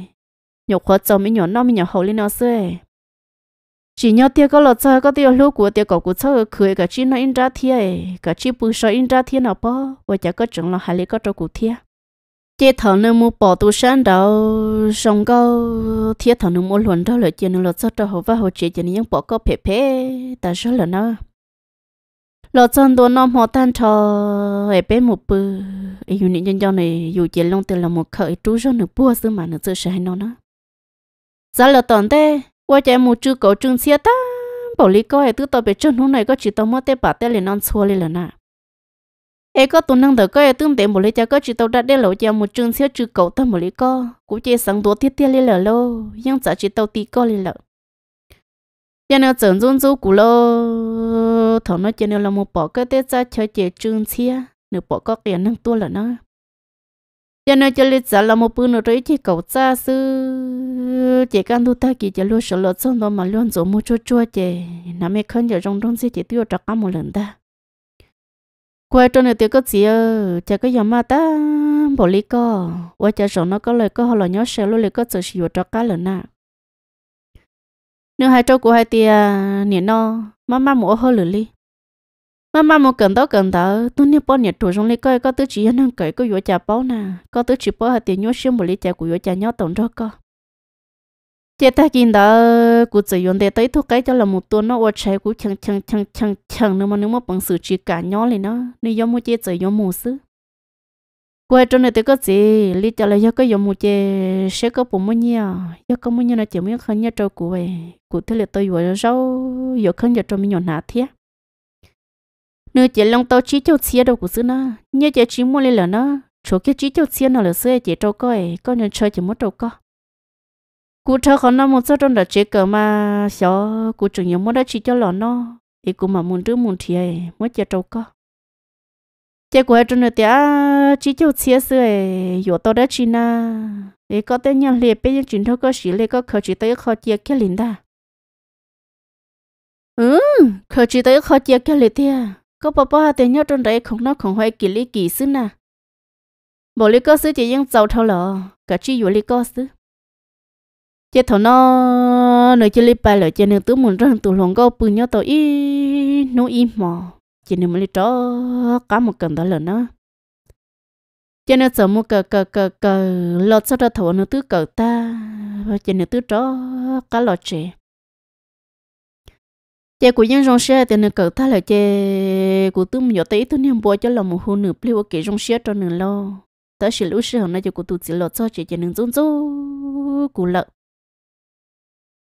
nhỏ khó cho mi nhỏ nó mi nhỏ hầu lên nó xơi chỉ nhau tiêu có lọt cho có tiêu lúa của tiêu cổ của cho cười cả chi nó in ra thiê cả chi bù sợ in ra thiê nào bó và chả có chừng là hai lý có cho cụ thiê chế thọ nó mua bỏ tu sáng đầu xong câu thiê thọ nó mua luận đâu lại chế nó lọt cho cho hậu và hầu chế chế những bỏ có phê phê ta số là nó lọt cho đồ nó mò tan thở ở bên một bự ở những nhân dân này dù chế long tiêu là một khởi trú cho nó bua xứ mà nó chơi sẽ hay nó nữa giờ là toàn thế qua chạy một chú cổ trung xe ta bảo lý coi hệ tư tao bị chân hôm nay có chỉ tao mất tê bà tê liền ăn xua liền là nà. ê có tuần năng thở có hệ tư tệ một lý cha có chỉ tao đã đeo lộ chạy một trứng xe chú cổ tao một lý co, cũng chỉ sáng tối tiết tiết liền là lô nhưng giờ chỉ tao tí co liền là. Giờ nên chọn run rú cù lô thằng nó cho nên là một bỏ cái tết ra chơi chị trứng xe, nửa bỏ có tiền năng tua là nó giờ này cho lịch sử là một bữa nữa rồi chỉ cầu cha sư chỉ cần tu ta kỳ chỉ luôn sợ lợt xong đó mà luôn rồi mua chua chua chị nãy mẹ không giờ trong trong xe chỉ tiêu trắc cả một lần ta quay cho lại tiêu cái gì ơ chả có dòng mà ta bỏ lý co quay chả xong nó có lời có họ là nhớ sợ luôn lời có sợ chịu trắc cả lần nè à. nếu hai trâu của hai tia nè nó má má mua hơi lử li mà mà một cần đó cần đó tôi nhớ bao nhiêu tuổi rồi, lấy coi có tứ chỉ nhân cái cái vợ cha bao nè có tứ chỉ bao hạt tiền nhớ xem một lấy cha của vợ cha nhớ tổng cho co chế ta kinh đó cụ chỉ dùng để tới thuốc cái cho là một tuần nó ô chạy cụ chẳng chẳng chẳng chẳng chẳng nữa mà nếu mà bằng sự chỉ cả nhớ lên nó nếu giống một chế chỉ giống một sự qua trong này tôi có gì lý cho là do cái giống một chế sẽ có bụng mấy nhiều do có mấy nhiều là chỉ mấy khăn nhau cho cụ ấy cụ thế là tôi vừa rau vừa khăn giờ cho mấy nhỏ nát thiệt nếu chỉ lòng tao chỉ tiêu chia đâu của xưa na, nhớ chỉ chỉ mua lên là na, chỗ kia chỉ tiêu chia nào là xưa chỉ trâu coi có nhân chơi chỉ muốn trâu co. cú thơ khó nó một số trong đó chế cờ mà xó cú chủ yếu muốn đã chỉ cho lọ nó thì cú mà muốn đứa muốn thì muốn chơi trâu co. chế của trong đó tía chỉ tiêu chia xưa yếu tao đã chỉ na thì có tên nhân liệt bây giờ chuyển thơ có xí liệt có khởi chỉ tới khó chia kia liền đó ừ khởi chỉ tới khó chia kia liền có bà bà tiền nhau trong đấy không nó không hoài kỳ lý kỳ xứ nà bỏ lý có xứ chỉ những giàu thâu lọ cả chi dụ lý có xứ chế thầu nó nơi chế lý bài lợi chế nên tứ muốn rằng tụ lòng gâu bự nhau tàu y nó y mò chế nên mới lý tró cá một cần đó lợn nó chế nên sợ một cờ cờ cờ cờ lọt sau ra thầu nó tứ cờ ta và chế nên tứ tró cá lọt trẻ chị của nhân rong xe thì nó cỡ ta là chị của tôi nhỏ tí tôi niệm bùa cho là một hồ nữ pleo kể rong xe cho nên lo tới sự lúc sau này cho của tôi chỉ lo cho chị chị nửa zun zun của lợ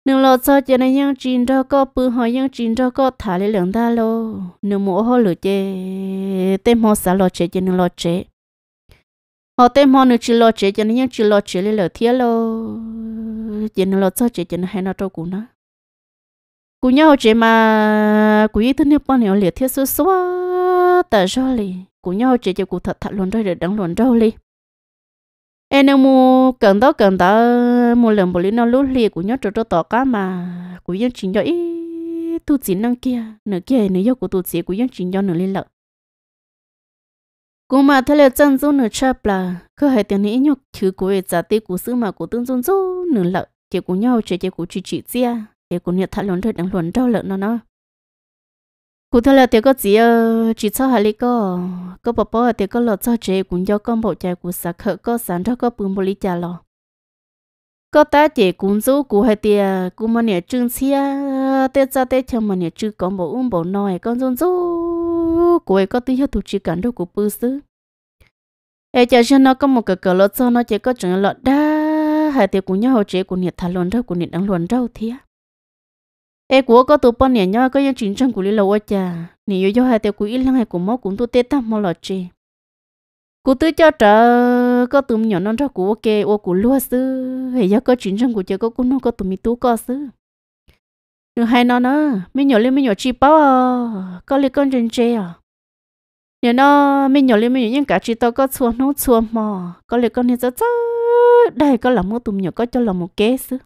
nửa lo cho chị này nhân chín cho có bự hỏi nhân chín cho có thả lấy lượng ta lo nên mổ hô lửa chị tem họ xả lo chị chị nên lo chị họ tem họ nửa chỉ lo chị cho nên nhân chỉ lo chị lấy lửa thiệt lo chị nên lo cho chị chị này hay nó cho của nó cú nhau chỉ mà cú ý thân nhau bọn này liệt thiết sư số tờ cho lì cú nhau chỉ cho cú thật thật luôn rồi để đóng luôn rồi lì em em mu cần đó cần đó mu lần lý nó lú lì cú nhau trâu trâu tỏ cá mà cú yên chính cho ý tu chỉ năng kia nửa kia nửa do cú tu chỉ cú yên chính cho nửa liên lợi cú mà thay lời chân dung nửa chập là cơ hai tiền này nhóc thứ cú ấy giả tê cú xứ mà cú tương dung dung nửa lợi chỉ cú nhau chỉ chỉ cú chỉ chỉ chia thì cũng nhớ thả lún thôi đừng lún lợn nó nó cụ thể là thì có gì ơ ờ, chỉ cho hà có có bà bà thì có lợn cho chị cũng do con bộ chạy của sạc có sản cho có bùn bồ lý chả có ta chị cũng giúp cụ hay thì cụ mà nhớ trưng xia tết ra tết chồng mà nhớ chữ con bộ um bộ con run rú cụ ấy có tiếng hát thủ chỉ cản đâu của bư xứ ai chả cho nó có một cái cờ lợn cho nó chỉ có chừng lợn đa hay thì cũng nhớ hậu chị cũng nhiệt thả lún đâu cũng nhiệt đang lún đâu thì á ê của có tụ bọn nhảy nhau có những chuyện trong của lý lâu quá cha nè yếu hai tiêu của ít lăng hai của máu cũng tụ tê ta mau lọt chê cụ tứ cho trở có tụm nhỏ non cho của ok ô của lúa sư hay do có chuyện trong của chơi có cũng nó có tụm mi tú có sư được hai non nó mi nhỏ lên mi nhỏ chi bao à, có lấy con trên chê à nhớ nó mi nhỏ lên mi nhỏ những cả chi to có xua nó xua mò có lấy con này rất rất đây có làm một tụm nhỏ có cho làm một kế sư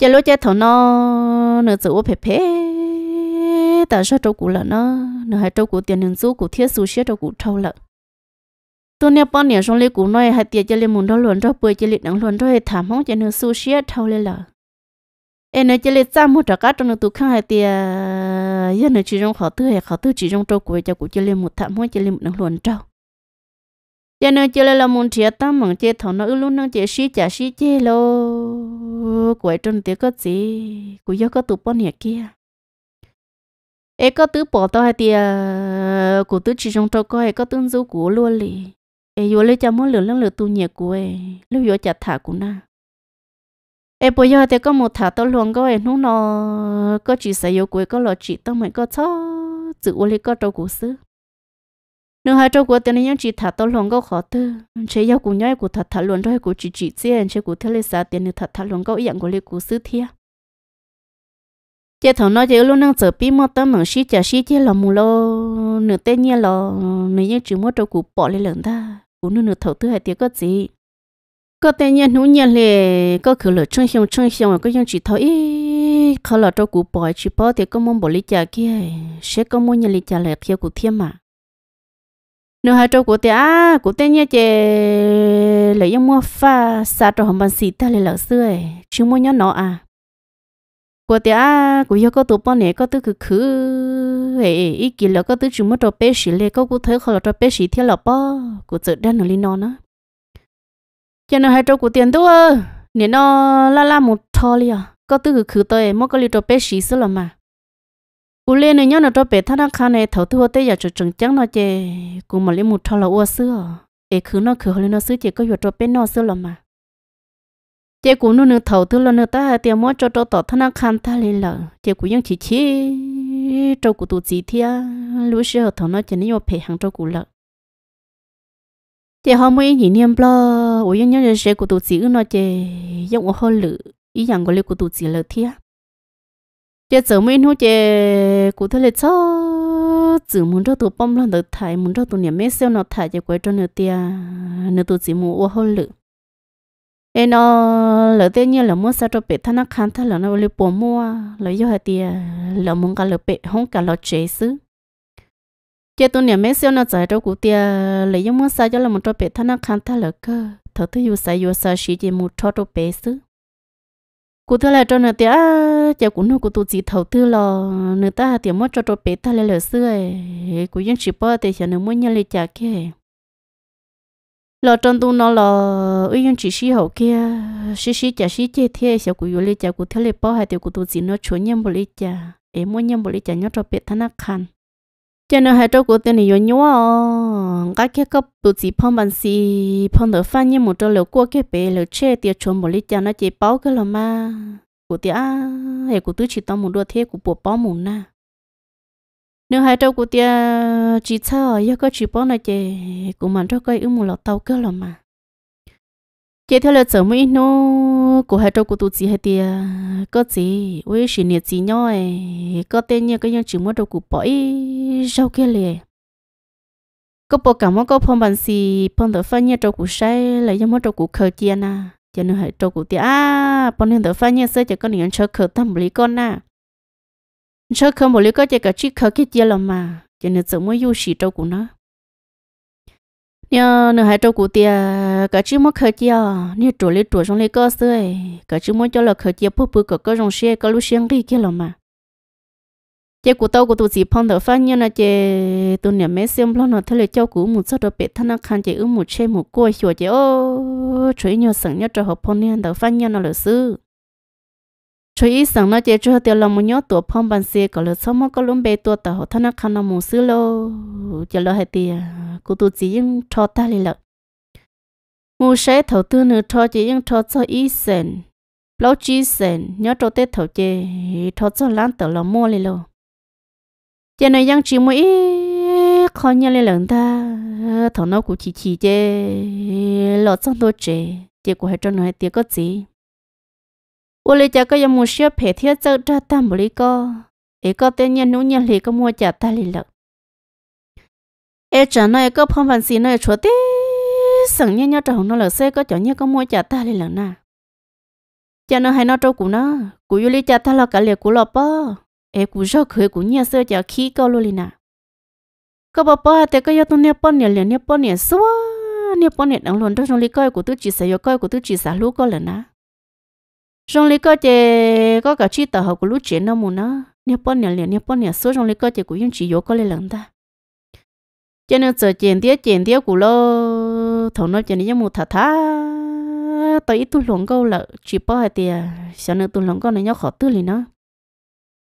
giờ lúc chơi thằng nó nửa chỗ phê phê ta sao trâu cũ lợn nó nửa hai trâu cũ tiền nửa số cũ thiết số xe trâu cũ trâu lợn tôi nhớ bao nhiêu xong lấy cũ nói hai tiền chơi lên muốn đó luôn cho bơi chơi lên đắng luôn cho hai thảm không chơi nửa số xe trâu lợn em nửa chơi lên xa một trà cá trong nửa tủ khang hai tiền giờ nửa chỉ trong khó tư hay khó tư chỉ trong trâu cũ cho cũ chơi lên một thảm không chơi lên một đắng luôn trâu cho nên chơi là muốn chia tâm mong chơi thằng nó lúc nó chơi xí chả xí chơi lo quậy trong tiếng có gì cũng do có tụ bọn nhà kia ê có tứ bỏ tao hay tiền của tứ chỉ trong trâu coi có tương du của luôn lì ê vô lấy cho muốn lửa lăng lửa tu nhà của ê lúc vô chặt thả của na ê bây giờ thì có một thả tao luôn coi nó nó có chỉ sử dụng của có lo chỉ tao mày có cho chữ ô lấy có trâu của xứ nếu hai trâu của tên này chỉ thả tao lòng câu khó tư chế yêu của nhau của thả thả luôn rồi của chỉ chỉ tiền chế của thế lệ sa tiền này thả thả luôn gấu dạng của lệ của sư thiê chế thầu nói chế luôn đang chờ pi mò tâm mảng xí chả xí chế là mù lo nửa tên nhiên là nửa nhiên chỉ mua trâu của bỏ lên lần ta của nửa nửa thầu tư hai tiếng có gì có tên nhiên nụ nhiên lệ có khử lửa chân hiong chân hiong có những chỉ thầu ý khó là trâu của bỏ chỉ bỏ thì có mong bỏ lý chả kia sẽ có mong nhiên lý chả lệ kia của thiên mà nửa hai trâu của tia của tia nhé chè lấy giống mua pha xa trâu hồng bàn xịt ta lấy lợn xưa ấy chứ mua nhớ nó à của tia của yêu có tổ bọn này có tư cứ khứ ấy ý kỳ là có tư chúng mua trâu bé xịt lấy có cụ thấy khó là trâu bé xịt thiên là bó của tự đan ở lên nó nữa cho nên hai trâu của tiền tôi nè nó la la một thò liền à, có tư cứ khứ tôi mua cái ly trâu bé xịt xưa là mà cú lên này nhớ nó cho bé thằng đang khăn này thấu thua tê giờ chụp chừng trắng nó chè cú mà lấy một thao là ua xưa ê khứ nó khứ hồi nó xứ chỉ có vừa cho bé nó xưa lắm mà chè cú nó nửa thấu thua là nửa ta tiền mua cho cho tỏ thằng đang khăn ta lên lợ chè cú ยัง chỉ chỉ cho cú tụ gì thia lúc xưa thằng nó chỉ nếu phải hàng cho cú lợ chè họ ấy nhìn em lo ủa nhớ nhớ sẽ cú tụ gì nó chè giống u hơi lử ý rằng có lấy cú tụ gì lợ thia giờ giờ mới nói chế cụ thể là cho chỉ muốn cho tụi bom lần được thải muốn cho tụi nhà mấy xeo nó thải cho quay cho nửa tia nửa tụi chỉ muốn ô hô lự ê nó lỡ tê như là muốn sao cho bé thằng nó khăn thằng là nó lấy bom mua lỡ do hai tia lỡ muốn cả lỡ bé không cả lỡ chết xứ Giờ tụi nhà mấy xeo nó giải cho cụ tia lỡ do muốn sao cho là muốn cho bé thằng nó khăn thằng lỡ cơ thở thứ yêu sao yêu sao chỉ chế muốn cho cho bé xứ cụ thưa là cho nó tiếc chả cũng nó cụ tụ chỉ thầu tư lo nữa ta tiếc mất cho trộn bé ta lại lỡ xưa cụ dân chỉ bỏ thì chả nó mới nhận lại trả kia lo trong tu nó lo ấy dân chỉ xí hậu kia xí xí chả xí chết thế chả cụ yêu lại trả cụ theo lại bỏ hay tiếc cụ tụ chỉ nó chúa nhận bỏ lại chả em muốn nhận bỏ lại chả nhớ cho bé ta nó khăn cho nên hai trâu của tên này yếu nhúa cái cái cấp tụt chỉ phong bằng gì phong đỡ phan như một chỗ lều cua cái bể lều che tiệt chuẩn một lít cho nó chỉ bao cái là mà của tiệt à hệ của tứ chỉ tao muốn đua thế của bộ bao muốn na nếu hai trâu của tiệt chỉ sao yếu có chỉ bao này chè của mình trâu cái ưu một lọ tàu cái là mà chế theo lời sớm mới nó cô hai trâu của tụi chị hai tia à, có gì với sự nhiệt gì nhau ấy có tên nhau cái nhau chỉ muốn đâu của bỏ ý rau kia liền có bộ cảm mong có phong bản gì phong đỡ phai nhau trâu của say lại nhau muốn trâu của khờ kia na à. cho nên hai trâu của tia à phong nên đỡ phai sẽ cho con những chơi khờ tâm lý con na à. chơi khờ một lý con chỉ cả chỉ khờ kia kia là mà cho nên sớm mới yêu sĩ trâu của nó nhớ nửa hai trâu cụ tia cả chỉ mất khởi chia nhớ trổ lấy trổ trong lấy cơ sơi cả chỉ mất cho là khởi chia bự bự cả cơ trong xe cả lúc xiang đi kia lắm mà chế cụ tao của tụ chỉ phong thở phát nhớ là chế tụ niệm mấy xem lo nó thế là cho cụ một số đồ bể thân khăn chế ư một chế một cua hiểu chế ô trời nhớ sẵn nhớ cho họ phong niệm thở phát nhớ nó là sư cho ý sáng nó chơi cho tiêu lòng một nhóc tuổi phong bàn xe có lợt sống có lúm bê tuổi tàu thân nó khăn nó mù xứ lô giờ lo hai tia cụ tụ chỉ những cho ta lì lợt mù sẽ thầu tư nữa cho chỉ những cho cho ý sen lâu chi sen nhớ cho tết thầu chê cho cho lán tờ lòng mua lì lô giờ này ยัง chỉ mỗi khó nhớ lì lợn ta thầu nó cũng chỉ chỉ chê lọt sang đôi chê chê của hai cho nó hai tia có gì ô lê có yếm mua xe phe thiết cho cha ta một lý co ấy tên nhân nô nhân lì có mua cha ta lì lợn ấy trả nói có phong văn xì nói chúa tí sẵn nhá nhá trồng nó là xe có chỗ nhá có mua cha ta lì lợn nà cha nó hay nó trâu cũ nó cũ yêu lì cha ta là cả lìa cũ lọ bơ ấy cũ rau khơi cũ nhá sơ khí câu luôn lì nà có bà bơ thì có yêu tôi nè bơ nè liền nè bơ nè xua nè bơ nè đằng đó trong lì coi của tôi chỉ sợ yêu coi của tôi chỉ sợ lú coi lợn rong lý có chế có cả chi tờ học của lúc chế nó mù nó nè bọn nè liền nè bọn nè số rong lý có chế của những chỉ yếu có lẽ lần ta cho nên giờ chèn tía chèn tía của lo thằng nó chèn những mù thà thà tôi ít tu lồng câu lợ chỉ bỏ hai tia sao nữa tu lồng câu này nhau khó tư liền nó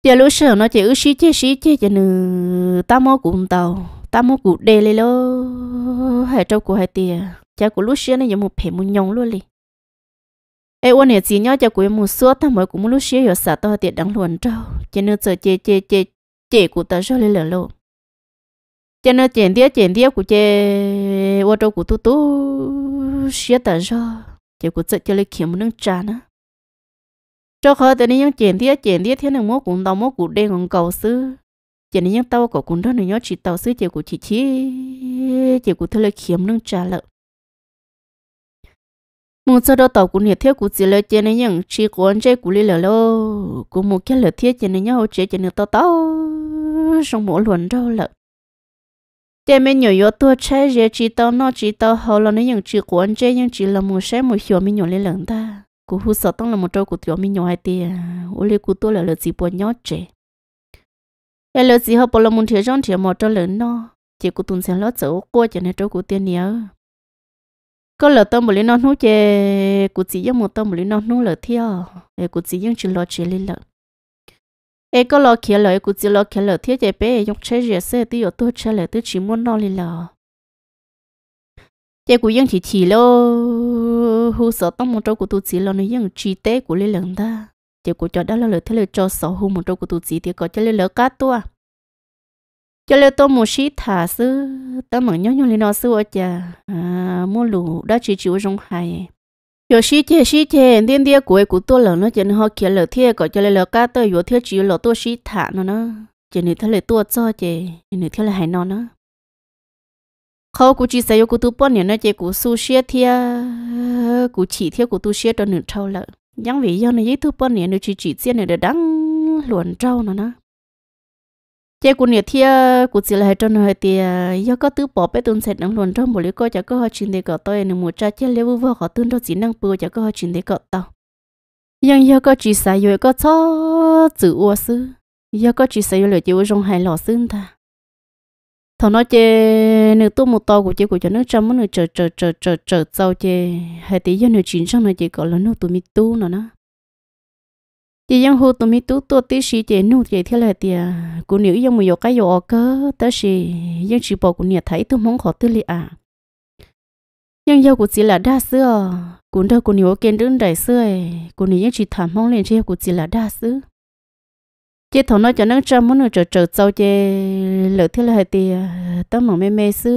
giờ lúc sợ nó chỉ ước xí chế xí chế cho nên ta mua cụm tàu ta mua cụ đề lên lo hai trâu của hai tia cha của lúc xí này giống một phải một nhong luôn liền ai ôn hệ gì nhau cho quý mù suốt ta mới cũng muốn lúc xíu hiểu xả to tiệt đắng luồn trâu cho nên giờ chê chê chê chê của ta rơi lên lửa lộ cho nên chèn tiếc chèn tiếc của chê ô trâu của tu tu xíu ta rơi chê của sợ cho lấy kiếm một nâng trà nữa cho khó tới nên những chuyện tiếc chuyện tiếc thế này mỗi cũng đau mỗi cũng đen còn cầu sư cho nên những tao có cũng đó nữa chỉ tao sư chê của chị chị chê của thôi lấy kiếm nâng trà lợi mua cho đó tàu cũng nhiệt thiết cũng chỉ là trên này những chỉ có anh chơi cũng lừa lừa lô cũng một cái lừa thiết trên này nhau chơi trên này to to xong mỗi lần đâu lỡ trên mình nhiều yếu tố chơi giờ chỉ tao nó chỉ tao hầu là những chỉ có anh chơi những chỉ là một xe một hiểu mình nhiều lên lần ta cũng hú sợ tăng là một trâu của tiểu mình nhiều hai tiền Ôi lấy cũng tôi là lừa chỉ buồn nhót chơi em lỡ chỉ học bỏ là một thiếu trong thiếu một trâu lớn nó chỉ cũng tuần sẽ lót sợ cô cho này trâu của tiền nhiều có lỡ tôm bự non hú chè cụ chỉ giống một tôm bự non hú lỡ theo để cụ chỉ giống chỉ lo chỉ lên lợ em có lo kia lỡ cụ chỉ lo kia lỡ theo chè bé dùng chơi rẻ xe tí ở tôi chơi lỡ tôi chỉ muốn non lên lợ chè cụ giống chỉ chỉ lo hú sợ tông một trâu cụ tôi chỉ lo nó giống chỉ té cụ lên lần ta chè cụ cho đó là lỡ theo lỡ cho sợ hú một trâu cụ tôi chỉ thì có chơi lỡ cá tua cho nên tôi muốn xí thả sư tôi muốn nhớ nhớ lên nó sư ở chả à mua lù đó chỉ chịu trong hai cho xí chè xí chè điên điên, của của tôi là nó cho nên họ kia là thiệt có cho nên là cá tôi vừa thiệt chỉ là tôi xí thả nó nó cho nên thế là tôi cho chè cho nên thế là hai nó tu nó, nó nó xí chỉ đắng trâu nó เขากูจีใส่กูตัวป้อนเนี่ยนะเจกูสู้เชียเทียกูฉีเทียกูตัวเชียตอนหนึ่งเท่าเลยยังวิ่งยังในยี่ตัวป้อนเนี่ยในจีจีเสียเนี่ยเด็ดดังหลวนเจ้านะนะ chế của nhiệt thì cũng chỉ là cho nó thì do có tứ bỏ bé tuân sạch năng luận trong một lý coi chả có họ chuyện để cọ tôi nên một cha chế liệu vua họ tuân đó chỉ năng bùa chả có họ chuyện để cọ tao nhưng do có chỉ xài rồi có cho chữ ô sư do có chỉ xài rồi chữ rong hai lò xương ta thằng nó chế nửa tu một to của chế của cho nó trăm nó nửa chờ chờ chờ chờ chờ sau chế hai tí do nửa chín trong nửa chế có là nửa tu mi tu nó nè chị yang hu tụi mi tú tua tí xí chị nu chị thế là tiề cô nữ yang mày cái yo cơ ta xí yang chỉ bảo cô nữ thấy tụi mong khó tư li à yang yo cô chỉ là đa xưa ờ. cô đâu cô nữ kiến đứng đại xưa cô nữ yang chỉ thảm mong lên chơi của chị là đa xứ, chị thằng nói cho nó cho muốn nó chờ chờ sau chị lỡ thế là tiề tao mong mê mê xứ,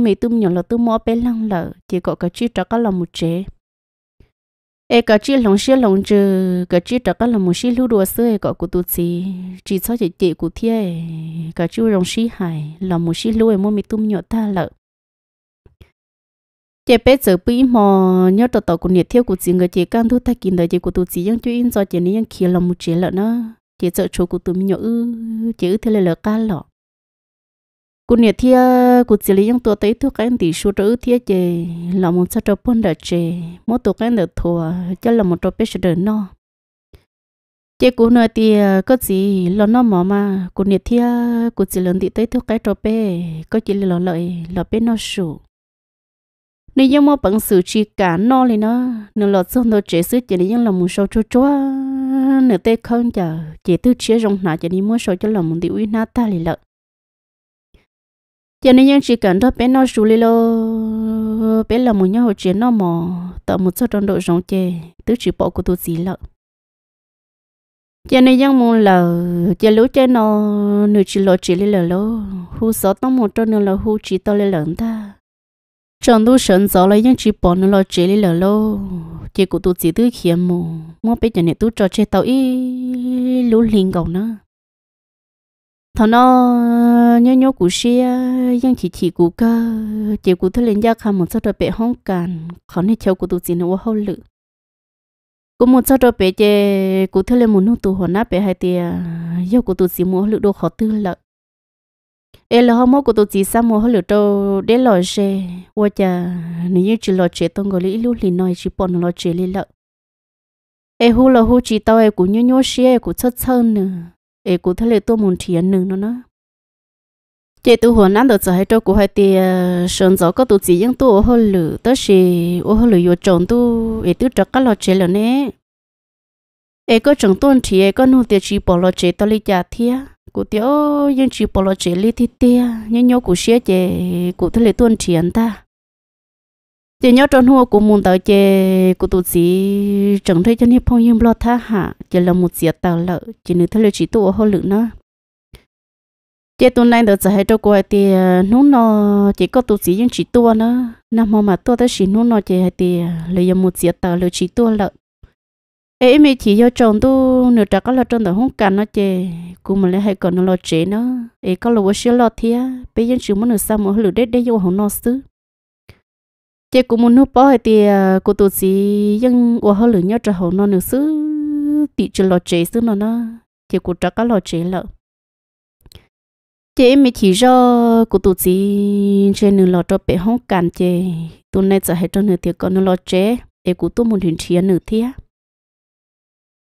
mày tụi nhỏ là tụi mò bé lăng lỡ chị có cái chi trả cái lòng một chế ai cả chỉ lòng xe lòng chứ cả chỉ tất cả lòng một xe lưu đồ xưa cả cụ tu chỉ chỉ cho chị chị cụ thiê cả chú lòng xe hài lòng một xe lưu em mua mi tum nhọ ta lợ chị bé giờ bị mà nhớ tờ tờ cũng nhiệt thiêu cụ chỉ người chị can thu ta kín đời chị cụ tu chỉ nhưng chú in do chị này nhưng kia lòng một chị lợ nó chị sợ chú cụ tu mi nhọ ư chị ư thế là lợ ca lọ cú nhiệt thia cú chỉ lấy những tổ tế thuốc cái tỷ số trở thia chè là một sao trộn bốn đợt chè mỗi tổ cái đợt thua cho là một tổ bé sẽ đợt no chè cú nói thì có gì là nó mỏ mà cú nhiệt thia cú chỉ lấy tỷ tế thuốc cái tổ bé có chỉ là lợi là bé nó sủ nếu như mà bằng sự chỉ cả no thì nó nó là xong đó chè chỉ lấy những là một số chỗ chỗ nửa tê không chờ chè tư chia rong nào chỉ lấy một số cho là một tỷ uy na ta thì lợi cho nên những chỉ cần đó bé nó xù lý lô bé là một nhau hồ chế nó mò tạo một số trong độ giống chê tứ chỉ bỏ của tôi gì lợ cho nên những muốn là cho lũ chơi nó nửa chỉ lo chỉ lý lợ lô hú sáu tông một trong nửa là hú chỉ to lì lợ ta trong tôi sẵn gió là những chỉ bỏ nửa lo chỉ lý lợ lô chỉ của tôi chỉ tứ khiêm mù mò bé cho nên tôi cho chơi tàu ý lũ liền cầu nữa thọ nó nhớ nhớ cụ xí ờ, dân chỉ chỉ cụ cơ chỉ cụ thôi lên gia khám một số đợt bé hông càn khó nên cháu cụ tụ chỉ nó hậu lự cụ một số đợt bé chè cụ thôi lên một nụ tụ hồn nát bé hai tia yêu cụ tụ chỉ mua lự đồ khó tư lợ ê là hôm cụ tụ chỉ sao mua hậu lự đâu để lo xe qua cha nếu như chỉ lo chế tông gọi lý lũ lì nói chỉ bọn lo chế lý lợ ê hu là hu chỉ tao ê cụ nhớ nhớ xí ê cụ chất thân nữa ê cụ thế là tôi muốn thiền nữa nó nó chế tu hồ nán được giải cho cụ hai tia, ờ, sơn gió có tu chỉ những tu ô hồ lử tới gì ô hồ lử vô trồng tu ê tu trắc các lo chế lần nè ê có trồng tuôn thì ê có nuôi tiền chỉ bỏ lo chế tới lý giả thia cụ tiêu nhưng chỉ bỏ lo chế lý thia nhưng nhau cụ xé chế cụ thế là tuôn thiền ta chị nhớ trốn hoa của muôn tới chị của tụi chị chẳng thấy cho hiệp phong nhưng lo tha hạ chỉ là một diệt tàu lợ chỉ nữ thấy là chỉ tụ hoa lự nó chị tuần này được giải cho cô ấy thì ờ, nút nó chỉ có tụi chị những chỉ tua nó năm mà mà tua tới chỉ nút nó chị thì lấy một diệt tàu lợ chỉ tua lợ ấy mấy chị cho chồng tu nửa trạc có là chồng tao không cần nó chê cũng mà lại hay còn nó lo chế nó ấy có là vô lo thia bây giờ chỉ muốn nửa sao mà lừa đét để vô hổng nó xứ chị cũng muốn nuốt bỏ thì cô tổ sĩ nhưng qua hơi lửa nhau trở hậu non nữa xứ tị chưa lo chế xứ nó nó chị cũng trở cả lo chế lợ chị em mới chỉ cho cô tổ sĩ trên nửa lo cho bé hông cản chế, tuần này trở hết cho nửa thì còn nửa lò chế em cũng tụi muốn hình chia nửa thia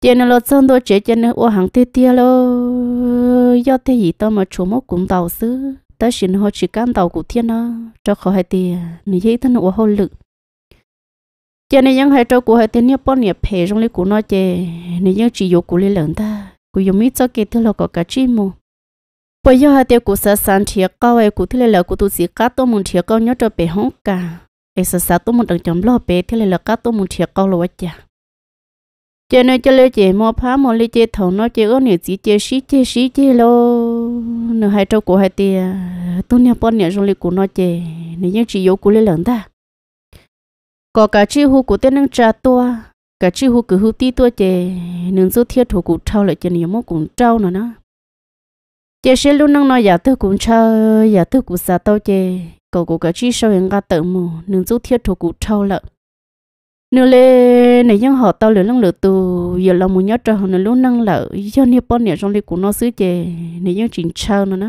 chị nửa lò xong tôi chế cho nửa ô hàng tê tia lo do thế gì tao mà chủ mốc cũng tàu xứ ta xin họ chỉ can tàu của thiên nó cho họ hai tiền nếu thấy thân của họ lực cho nên những hai trâu của hai tiền nhớ bao nhiêu phe trong lấy của nó chè nếu những chỉ dục của lấy lần ta của dùng mít cho kia thứ là có cả chi mù bây giờ hai tiền của sa san thiệt cao ấy của thứ là của tu sĩ cá tôi muốn thiệt cao nhớ cho bề hông cả ấy sa sa tôi muốn đằng chấm lo bề thứ là cá tôi muốn thiệt cao lo chả cho nên cho lấy chị mua phá một lấy chị thầu nó chị ước nhiều chị chị xí chị xí chị lo nửa hai trâu của hai tia à, tôi nhà bọn nhà rồi của nó chị nếu như chị yếu của lấy lần ta có cả chi hú của tên năng trà to, cả chi hú cứ hú ti to chị nên số thiết thủ của trâu lại chị nhiều mua cũng trâu nữa nó chị sẽ luôn năng nói giả tư cũng trâu giả tư cũng sao tao chị cậu của cả chi sau hiện ra tự mù nên số thiết thủ của trâu lại nếu lê này những họ tao lửa năng lửa từ giờ là muốn nhớ trời họ luôn năng lợ cho nè bọn nè trong lê của nó xứ chè này những chuyện trao nó nè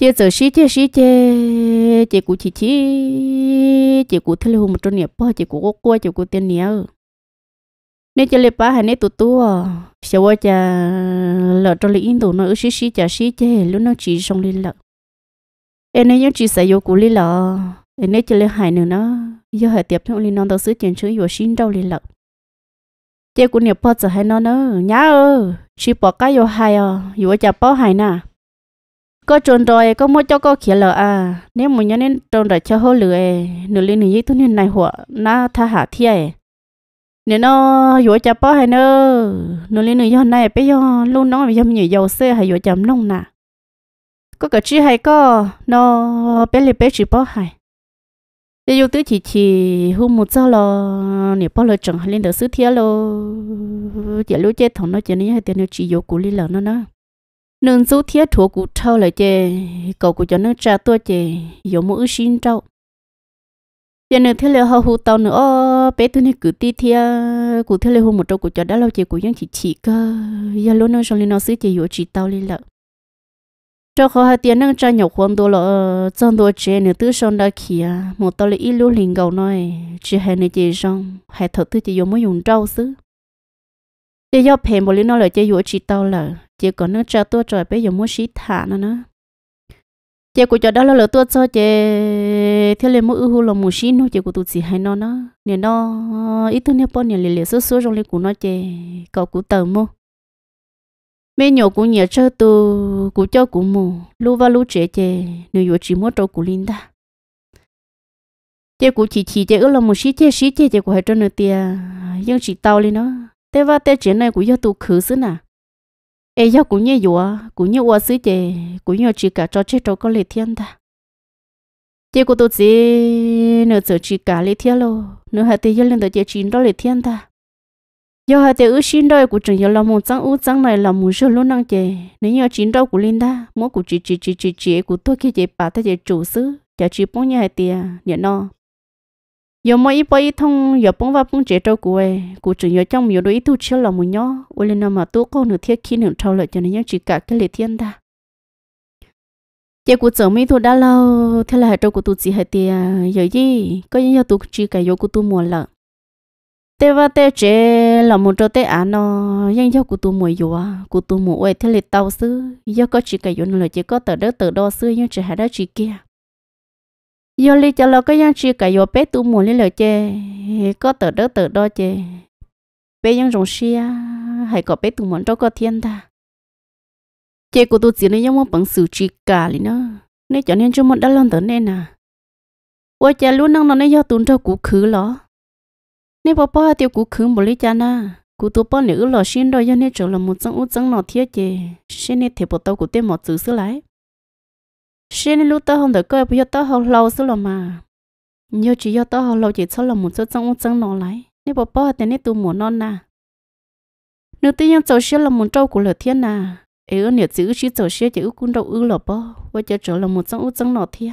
chế giờ xí chế xí chế chế cụ chị chỉ chế cụ thay hùng một trong nè bọn chế cụ có quay chế cụ tiền nè nên cho lê ba hay nè tụ tụ sẽ à, qua chả lợ trong lê in tụ nó xí xí chả xí chế lúc nó chỉ trong lê lợ em này những chỉ sử vô cụ lê lợ nên chỉ lấy hải nữa nó giờ hải tiếp theo liên non tàu sứ tiền chữ vừa xin đâu liên lạc chế của nhiều bớt giờ hai nó nó nhá ơ chỉ bỏ cái vô hai à vừa chả bỏ hai nè có trôn rồi có mua cho có khía lợ à nếu muốn nhớ nên trôn rồi cho hô lửa nửa liên nửa giấy tu nên này họ na tha hạ thiệt à. nếu nó vừa chả bỏ hải nữa nửa liên nửa giấy này bây giờ luôn nó bây giờ nhiều dầu xe hay vừa chấm nông nè có cái chi hay có nó bé lì bé chỉ bỏ hai giờ yêu tứ chỉ chỉ hôm một giờ lo nè bao lo chẳng hay lên đỡ sứ thiệt lo giờ lúc chết thằng nó chỉ này hay tiền nó chỉ yêu cú lý lợn nó nó nên số thiết thuộc cụ thâu lại chè cậu cụ cho nó trả tua chè yêu mỗi xin trâu giờ nữa thế là họ hụ tàu nữa bé tôi này cứ ti thia cụ thế là hôm một trâu cụ cho đã lâu chè cụ vẫn chỉ chỉ cơ giờ lúc nó xong lên nó sứ chè yêu chỉ tao lên lợn cho họ hai tiếng năng trai nhọc quân đồ là trong đồ chế nếu tư sơn đã kia một tao lại ít lưu linh cầu nói chỉ hai nơi chỉ xong hai thật tư chỉ dùng mới dùng trâu xứ chỉ do phèn bồi nó là chỉ dùng chỉ tao là chỉ còn nước trà tua trời bây giờ muốn xí thả nó nữa chỉ của cho đó là tua cho chỉ theo lên mỗi ưu là một xí nó chỉ của tụi chỉ hai nó nó nên nó ít thứ này bao nhiêu lì lì số số trong lấy của nó chỉ cậu của tờ mua mấy nhỏ cũng nhớ chơi tu cũng cho cũng mù lúc vào lúc trẻ trẻ nếu yếu chỉ muốn cho cũng linh ta chế cũng chỉ chỉ chế ước là một sĩ chế sĩ chế chế của hai trâu nữa tia nhưng chỉ tao lên nó thế và thế trẻ này cũng do tu khử xứ nè ai do cũng nhớ yếu cũng nhớ oa xứ trẻ, cũng nhớ chỉ cả cho chế trâu có lệ thiên ta chế của tôi chỉ nửa giờ chỉ cả lệ thiên lo nửa hai tiếng lên tới chế chín đó lệ thiên ta giờ hai tiểu xin đôi của trường giờ là một trắng u trắng này là một số luôn năng chè nếu như chín đâu của Linda mỗi của chị chị chị chị chị của tôi kia chị bà ta chị chủ sứ chả chị bông nhà hai tia nhớ nó giờ mỗi ít bơi thông giờ bông và bông chế đâu của ấy của trường giờ trong nhiều đôi ít tu chưa là muốn nhó ôi Linda mà tôi có được thiết khi nửa trao lại cho nên nhớ chỉ cả cái lệ thiên ta giờ của chồng mi thôi đã lâu thế là hai trâu của tôi chỉ hai tia giờ gì có những giờ tôi chỉ cả giờ của tôi mua lợn tế vợ tế chế là một chỗ tế án nó dân cho cụ tu mùi dù à cụ tu mùi uệ thế liệt tàu xứ do có chỉ cái yun là chỉ có tờ đỡ tờ đo sư nhưng chỉ hai đỡ chỉ kia do li cho nó có dân chỉ cái yô bé tu mùi li là chê có tờ đỡ tờ đo chê bé dân rồng xia hay có bé tu mùi đó có thiên ta chê cụ tu chỉ nên giống một bằng sự chỉ cả li nữa nên cho nên chúng mình đã lon tờ nên à Ôi cha luôn năng nó nên do tụn cho cụ khứ lo nếu bà bà tiêu cú khứ một lý cha na cú tu bà nữ lò xin đôi cho nên trở là một trong út trong nọ thiết chê xin nên thể bộ tàu của tên một chữ xứ lại xin nên lúc tao không được coi bây giờ tao học lâu xứ là mà nhiều chỉ do tao học lâu chỉ cho là một chỗ trong út trong nọ lại nếu bà bà tên nên tu muốn non na nếu tự nhiên cháu xin là một trâu của lửa thiên na ấy ở nhà chữ chỉ cháu xin chỉ ước cũng đâu ước là bà và cháu trở là một trong út trong nọ thiết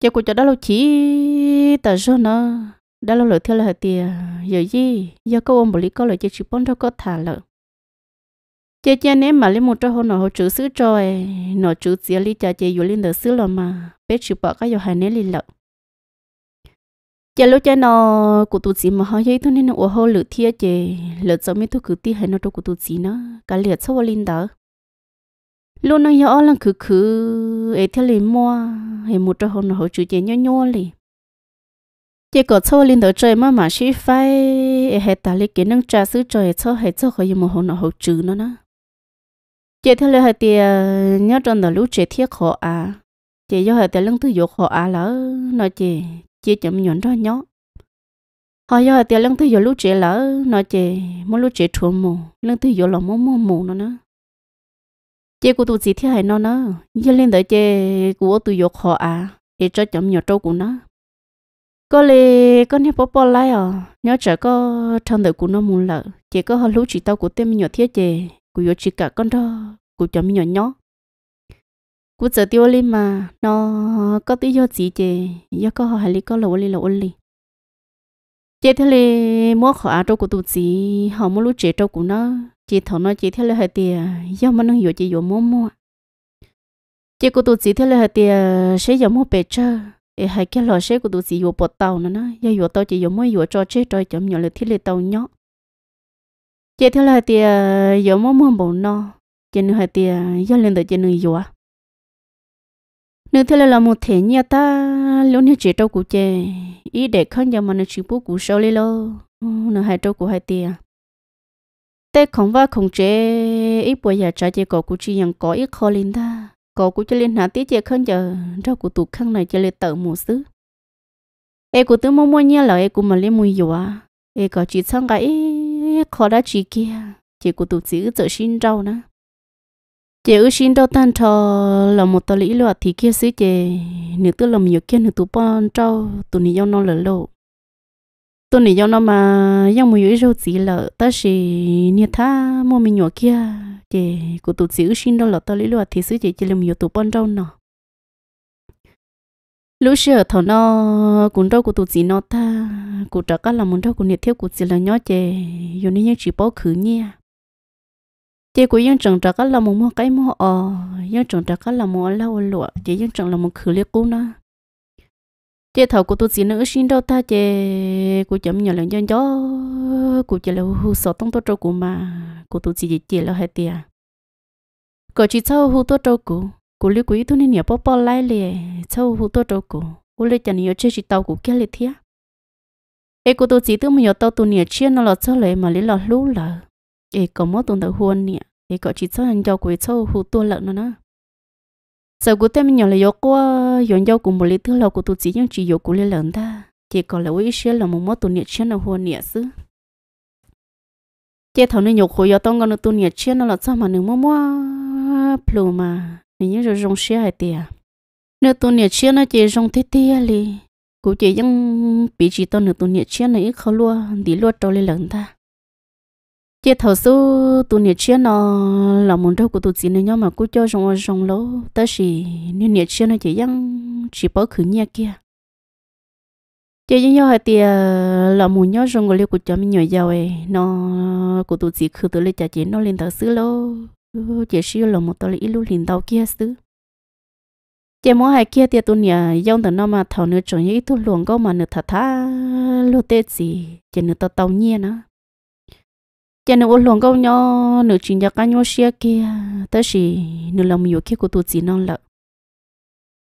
cháu của cho đã lâu chỉ tại sao nữa đã lâu lỡ theo là tiề à, giờ gì giờ cô ông bảo lý có lời chơi chữ bông cho có thả lợ chơi chơi ném mà lên một trò hôn nó hồ chữ xứ trôi nó chữ xía ly chơi chơi vừa lên được xứ rồi mà bé chịu bỏ cái giờ hai nén lên lợ chơi lúc chơi nó cụ tụ chỉ mà họ chơi thôi nên nó hồ lửa thiê chơi lửa giống như tôi cứ ti hay nó cho cụ tụ chỉ nó cả liệt sau lên đó luôn nó giờ lần cứ cứ ấy theo lên mua hay một trò hôn nó hồ chữ chơi nhau nhau liền chỉ có cho linh đầu trời mà mà chỉ phải hệ ta lấy cái năng trà sứ trời cho hệ cho gì mà hồn hậu trừ nó nữa chỉ theo lời hệ thì nhớ trong đó lúc chỉ thiết khó à chỉ do hệ thì lưng thứ dục khó à lỡ nói chỉ chỉ chậm nhọn ra nhó họ do hệ thì lưng thứ dục lúc chỉ lỡ nói chỉ muốn lúc chỉ chua mù lưng thứ dục là muốn mua mù nó nè chỉ của tụi chị thiết hệ nó nè giờ linh đầu chỉ của tụi dục khó à để cho chậm nhọn trâu của nó có lẽ có nhiều bó bó lại à nhớ chả có thằng đời của nó muốn lợ chỉ có họ lúc chỉ tao của tên mình nhỏ thiết chè của yếu chỉ cả con đó của cho mình nhỏ nhỏ của giờ tiêu lên mà nó có tí do gì chè do có họ hay có lẩu lý lẩu lý. chế thế là mua khó ăn trâu của tụi gì họ mua lúc chế trâu của nó chỉ thọ nó chỉ thế là hay tiền do mà nó hiểu chỉ hiểu mua mua chế của tụi gì thế là hay tiền sẽ giờ mua bể chơi ê hai cái lò xe của tụi chị vô bột tàu nữa nè, giờ vô tàu chỉ vô mới vô cho chết rồi chấm nhỏ là thiết lệ tàu nhỏ chị theo là thì vô mỗi mua bộ no chị nữa thì giờ lên tới chị nữa vô nữa theo là là một thể nhà ta lúc này chị trâu cũng chị ý để không giờ mà nó chỉ bố của sau lên lo ừ, nữa hai trâu của hai thì tê không va không chế ít bây giờ trái chị có cũng chỉ còn có ít khó lên ta Cô cũng cho liên hạ tiết chè khăn giờ, Rau của tụ khăn này cho lê tờ mù xứ. e của tứ mong mua nhé là e của mà lên mùi dùa e có chỉ sang cái khó đã chỉ kia Chỉ của tụ chỉ chở xin rau nữa Chị ư xin đâu tan trò là một tờ lý loạt thì kia xứ chị Nếu tư làm nhiều kia nữ tụ bọn trâu Tụ này giao nó lỡ lộ tôi nỉ cho nó mà yang mùi yếu râu chỉ lợ ta chỉ nhiệt tha mua mình nhỏ kia chị cụ tụ xíu xin đâu lợ ta lý loạt thì xứ chị chỉ làm nhiều tụ pon râu nọ lúc xưa thọ nó cũng đâu cụ tụ chỉ nó ta cụ trả cá là muốn đâu cụ nhiệt thiếu cụ chỉ là nhỏ chị dù nên những chỉ bao khứ nha chị cụ yang chẳng trả cá là muốn mua cái mua ờ yang chẳng trả cá là mua lau lụa chị yang chẳng là muốn khứ liệt cũ nữa chế thầu của tôi xin nữ xin đâu ta chế của chấm nhỏ lần chân chó của chế là hú sọ tông tôi trâu của mà của tôi chỉ chế là hai tiền có chỉ sau hú tôi trâu của của lưu quý tôi nên nhớ bỏ bỏ lại liền sau hú tôi trâu của của lưu chẳng nhớ chơi chỉ tàu của kia liền thiệt ấy của tôi chỉ tôi mà nhớ tàu tôi nhớ chia nó là sau lại mà lấy là lú là ấy có mất tôi đã huân nhỉ ấy có chỉ sau anh cho của sau hú tôi lợn nó nữa sau cụ tên mình nhỏ là yếu quá yon dâu cùng một lý thứ lâu của tụi chỉ những chỉ yếu của lý lớn ta chỉ còn là quý xe là một mối tụi nhiệt xe nào hoa nhiệt xứ chế thằng này nhục khổ yếu tông con nó tụi nhiệt xe nó là sao mà nương mua mua plu mà nên rồi rong xe hai tia, nếu tụi nhiệt xe nó chỉ rong thế tia li cụ chỉ những bị chỉ tao nửa tụi nhiệt xe này ít khó lua đi lua trâu lý lớn ta chị thầu số tụ nhiệt chia nó là muốn đâu của tụ chỉ nên nhau mà cứ cho rong rong lỗ tới chỉ nên nhiệt chia nó chỉ dăng chỉ bỏ khử nhẹ kia chị những nhau hai tia là muốn nhau rong của liệu của cho mình nhỏ giàu ấy nó của tụ chỉ khử tụ lấy trả chị nó lên thầu số lỗ chị siêu là một tụ lấy lúc liền tàu kia xứ chị muốn hai kia tia tụ nhà dông từ nó mà thầu nữa trồng những ít thuốc luồng câu mà nửa thà thà lô tê gì chị nửa tàu tàu nhẹ á cho nên uống câu nhau nửa chuyện nhà cá nhau xia kia tới chỉ nửa lòng nhiều kia của tụi chị non lợ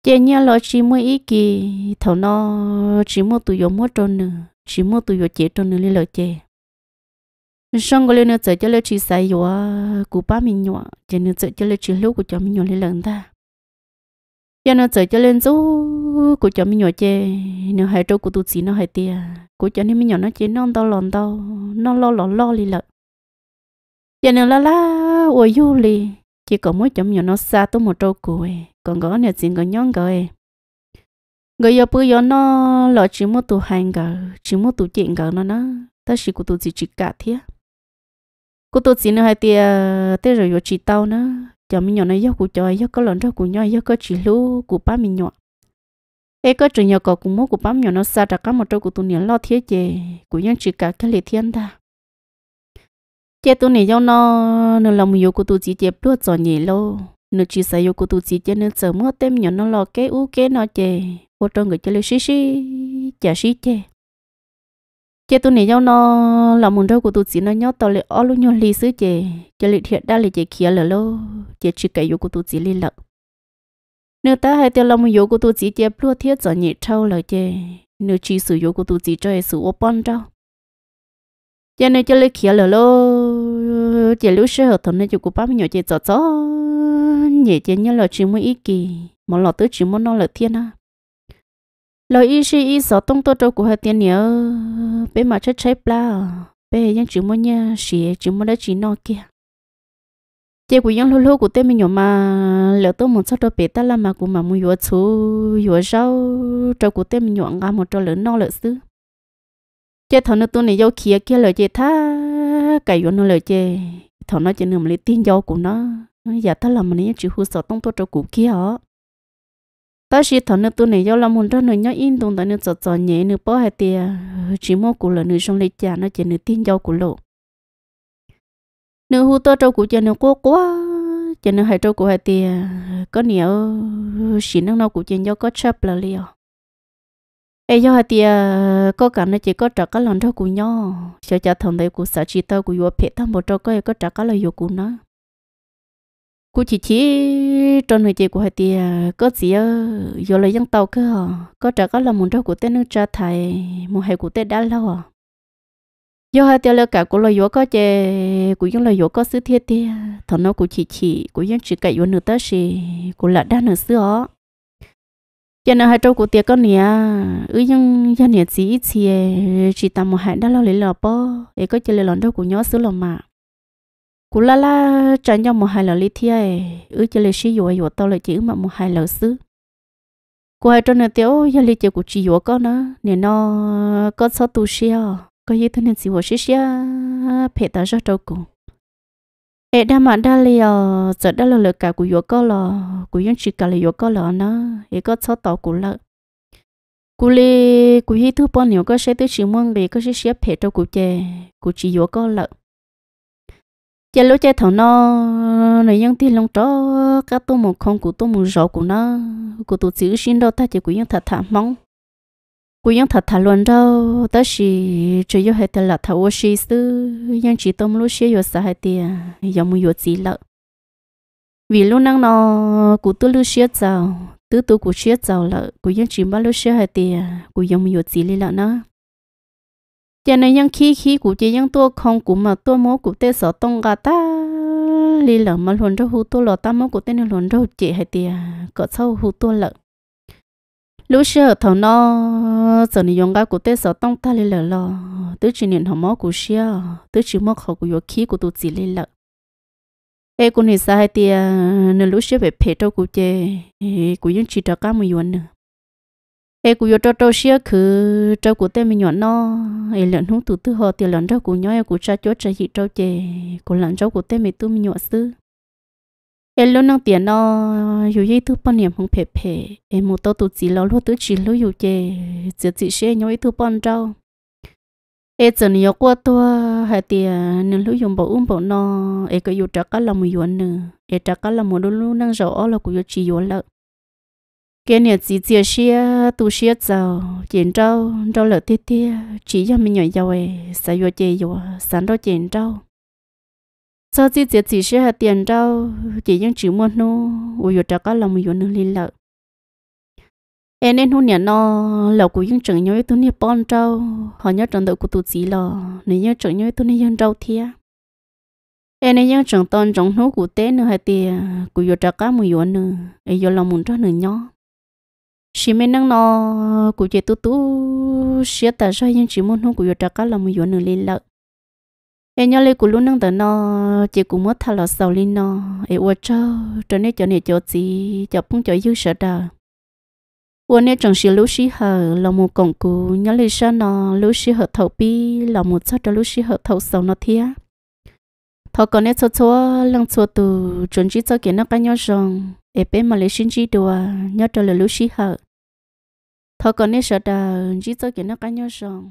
cho nhà lo chỉ mua ý kì thầu nó chỉ mua tụi yo mua trôn nửa chỉ mua tụi yo chế trôn nửa lấy lợ chế xong rồi nửa chơi cho lợ chỉ xài yo của ba mình nhỏ cho nên chơi cho lợ chỉ lúc của cho mình nhỏ lấy lần ta cho nửa chơi cho lên chú của cho mình nhỏ chế nửa hai trâu của tụi chị nó hai tia của cho nên mình nhỏ nó chế non đau lòn đau nó lo lo lo lấy lợ giờ nữa là la ôi du lì chỉ có mỗi chấm nhỏ nó xa tôi một trâu cùi còn có nè xin còn nhon rồi Gọi giờ bây giờ nó lo chỉ một tụ hành gờ chỉ một tụ chuyện gờ nó nó ta chỉ của tụ chỉ chỉ cả thế của tụ chỉ nữa hai tia tê rồi vô chỉ tao nữa cho mình nhỏ nó yo của chơi, yo có lần cho của nhau yo có chỉ lú của ba mình nhỏ ấy có trường nhỏ có cũng mỗi của ba nhỏ nó xa ra cả một trâu của tụ nhỏ lo thế chè của nhau chỉ cả cái lệ thiên ta chế tu này do nó nó làm nhiều của tu chỉ chế đua cho nhỉ lo nó chỉ say yêu của tu chỉ chế nên sớm mất tem nhỏ nó lo cái u cái nó chế ô tô người chơi lấy xí xí chả xí chế chế tu này do nó làm muốn đâu của tu chỉ nó nhớ tao lấy ô luôn nhớ lý sứ chế chơi lấy thiệt đa lấy chế kia là lo chế chỉ cái yêu của tu chỉ lên lợ nếu ta hay tiêu lòng yêu của tu chỉ chế đua thiết cho nhỉ trâu là chế nếu chỉ sử yêu của tu chỉ cho ai sử ô bon đâu cho nên chơi lấy kia là lo chứ chị lúc sơ hợp thằng này chú cũng bám nhỏ chị cho cho, nhẹ chị nhớ là chỉ muốn ý kỳ mà lọ tứ chỉ muốn nói là thiên á lọ ý sĩ ý sợ tông tôi đâu của hai tiền nhớ bé mà chết cháy pla bé nhưng chỉ muốn nhá xì chỉ muốn đã chỉ nó kia chị của những lô lô của tên mình nhỏ mà lỡ tôi muốn sao đó bé ta là mà cũng mà muốn vừa chú vừa rau trâu của tên mình nhỏ ngang một trâu lớn nó lỡ xứ chị thằng nó tôi này dâu kia kia lỡ chị tha cái yếu nó lời chê thằng nó chỉ nằm lấy tin dấu của nó giờ dạ, ta làm này chỉ hư sợ tông tôi cho cụ kia ó ta chỉ thằng nó tôi này do làm một trăm nó nhớ yên tung ta nó sợ sợ nhẹ nửa bỏ hai tia chỉ mua cụ là nửa xong lấy cha nó chỉ nửa tin dấu của lộ nửa hư tôi cho cụ chơi nửa cố quá chơi nửa hai cho cụ hai tia có nhiều chỉ năng nào cụ chơi nó có chấp là liều ai giờ thì có cả nó chỉ có trả cái lần cho của nhỏ cho cho thằng đấy của sợ chỉ tao của vua phe thằng một trâu coi có trả cái lời vua của nó cô chỉ chỉ trong người chị của hai tia có gì ơ giờ lấy dân tàu cơ có trả cái là muốn đâu của tên nước cha thầy một hai của tên đã lâu à giờ hai tia là cả của lời vua có chè của dân lời vua có sứ thiết tia thằng nó của chị chỉ của dân chỉ cậy vua nửa tới gì của là đa nửa xưa giờ nào hai trâu của tiệc con nè ư nhưng giờ nè chỉ ít xì à. chỉ tạm một hai đã lo lấy lò bơ để có chơi lò trâu của nhớ xứ lò mà cú la la chẳng nhau một hai lò lít thia ư à. chơi lấy xí vừa vừa tao lại chữ mà một hai lò xứ cô hai trâu nè tiếu giờ lấy chơi của chị vừa con nữa nè nó có sao tu xia à. có gì thế nên chị vừa xí xia phải ta cho trâu cùng hệ đa mà đa li ờ giờ đa là lực cả của yếu cơ lò của những chỉ cả là yếu cơ lò nó hệ có cho tàu của lợ cú li cú hi thứ bọn nhiều có sẽ tới chỉ mong để có sẽ xếp hệ cho cú chè cú chỉ yếu cơ lợ chè lối chè thằng nó này những tin lòng đó các tôi một không của tôi một rõ của nó của tôi chữ xin đâu ta chỉ của những thật thả mong cú yên thật thà luôn đâu tớ chỉ chỉ yêu hết là thà ô xí sư nhưng chỉ tôm lúc xí yêu sợ hết tiền giờ mua yêu gì lợ vì lúc năng nó cú tôi lúc xí giàu tứ tôi cú xí giàu lợ cú yên chỉ bao lúc xí hết tiền cú giờ mua yêu gì li lợ nó tiền này yên khi khi cú chỉ yên tôi không cú mà tôi mua cú tê sợ tông gà ta li lợ mà luôn đâu hú tôi lợ ta mua cú tê này luôn đâu chị hết tiền cỡ sau hú tôi lợ lúc xưa thầu nó giờ này dùng cái cụ tết sợ tông ta lên lợ lọ tứ chỉ niệm thầu máu cụ xia tứ chỉ mất khẩu cụ yếu khí cụ tu chỉ lên lợ ê cụ này sai thì nên lúc xưa về phê trâu cụ chơi, cụ những chỉ trâu cá mười yuan nữa ê cụ yếu trâu trâu xia cứ trâu cụ tết mình yuan nó ê lợn húng từ từ họ tiền lợn trâu cụ nhói cụ cha chốt cha dị trâu chê cụ lợn trâu cụ tết mình tu mình yuan xứ em luôn đang tiền nó dù gì thứ bọn niệm không phê phê em một tao tụt chỉ lo lúc tụt chỉ lúc dù chê chỉ chỉ xe nhau ít thứ bọn trâu em giờ nhiều qua tua hai tiền nên lúc dùng bộ uống bộ nó em có dùng trắc cá làm một yuan nữa em trắc cá làm một đôi lúc năng rõ là cũng dùng chỉ yuan lợ cái này chỉ chỉ xe tụ xe giàu chuyện trâu trâu lợ tê tê chỉ cho mình nhảy giàu ấy sao vô chê vô sáng đó chuyện trâu cho chị chị chỉ sẽ hạt tiền đâu chị những chữ mua nó ôi giờ trả cả lòng mình dùng lên lợ em nên hôn nhà nó lầu của những trường nhau tôi nhớ bon trâu họ nhớ trường đội của tụi chị lò nếu nhớ trường nhau tôi nhớ trâu thia em nên nhớ trường toàn trong nó của té nữa hạt tiền của giờ trả cả mình dùng nữa ấy giờ lòng muốn cho nữa nhớ chỉ mấy năng nó của chị tụi tụi sẽ tạo ra những chữ mua nó của giờ trả cả lòng mình dùng lên lợ em nhớ lấy của lúc nâng tới nó chỉ cũng mất thà lọt sầu lên nó em uất cho cho nên cho nên cho gì cho bung cho yêu sợ đờ uất nên chẳng xí lúc xí hở là một cổng cụ nhớ lấy sao nó lúc xí hở thầu bi là một sao cho lúc xí hở thầu sầu nó thía. thọ còn nên cho cho lăng cho tù chuẩn chỉ cho kiến nó cái nhớ rằng em bé mà lấy sinh chỉ đùa nhớ cho là lúc xí hở thọ còn nên sợ đờ chỉ cho kiến nó cái nhớ rằng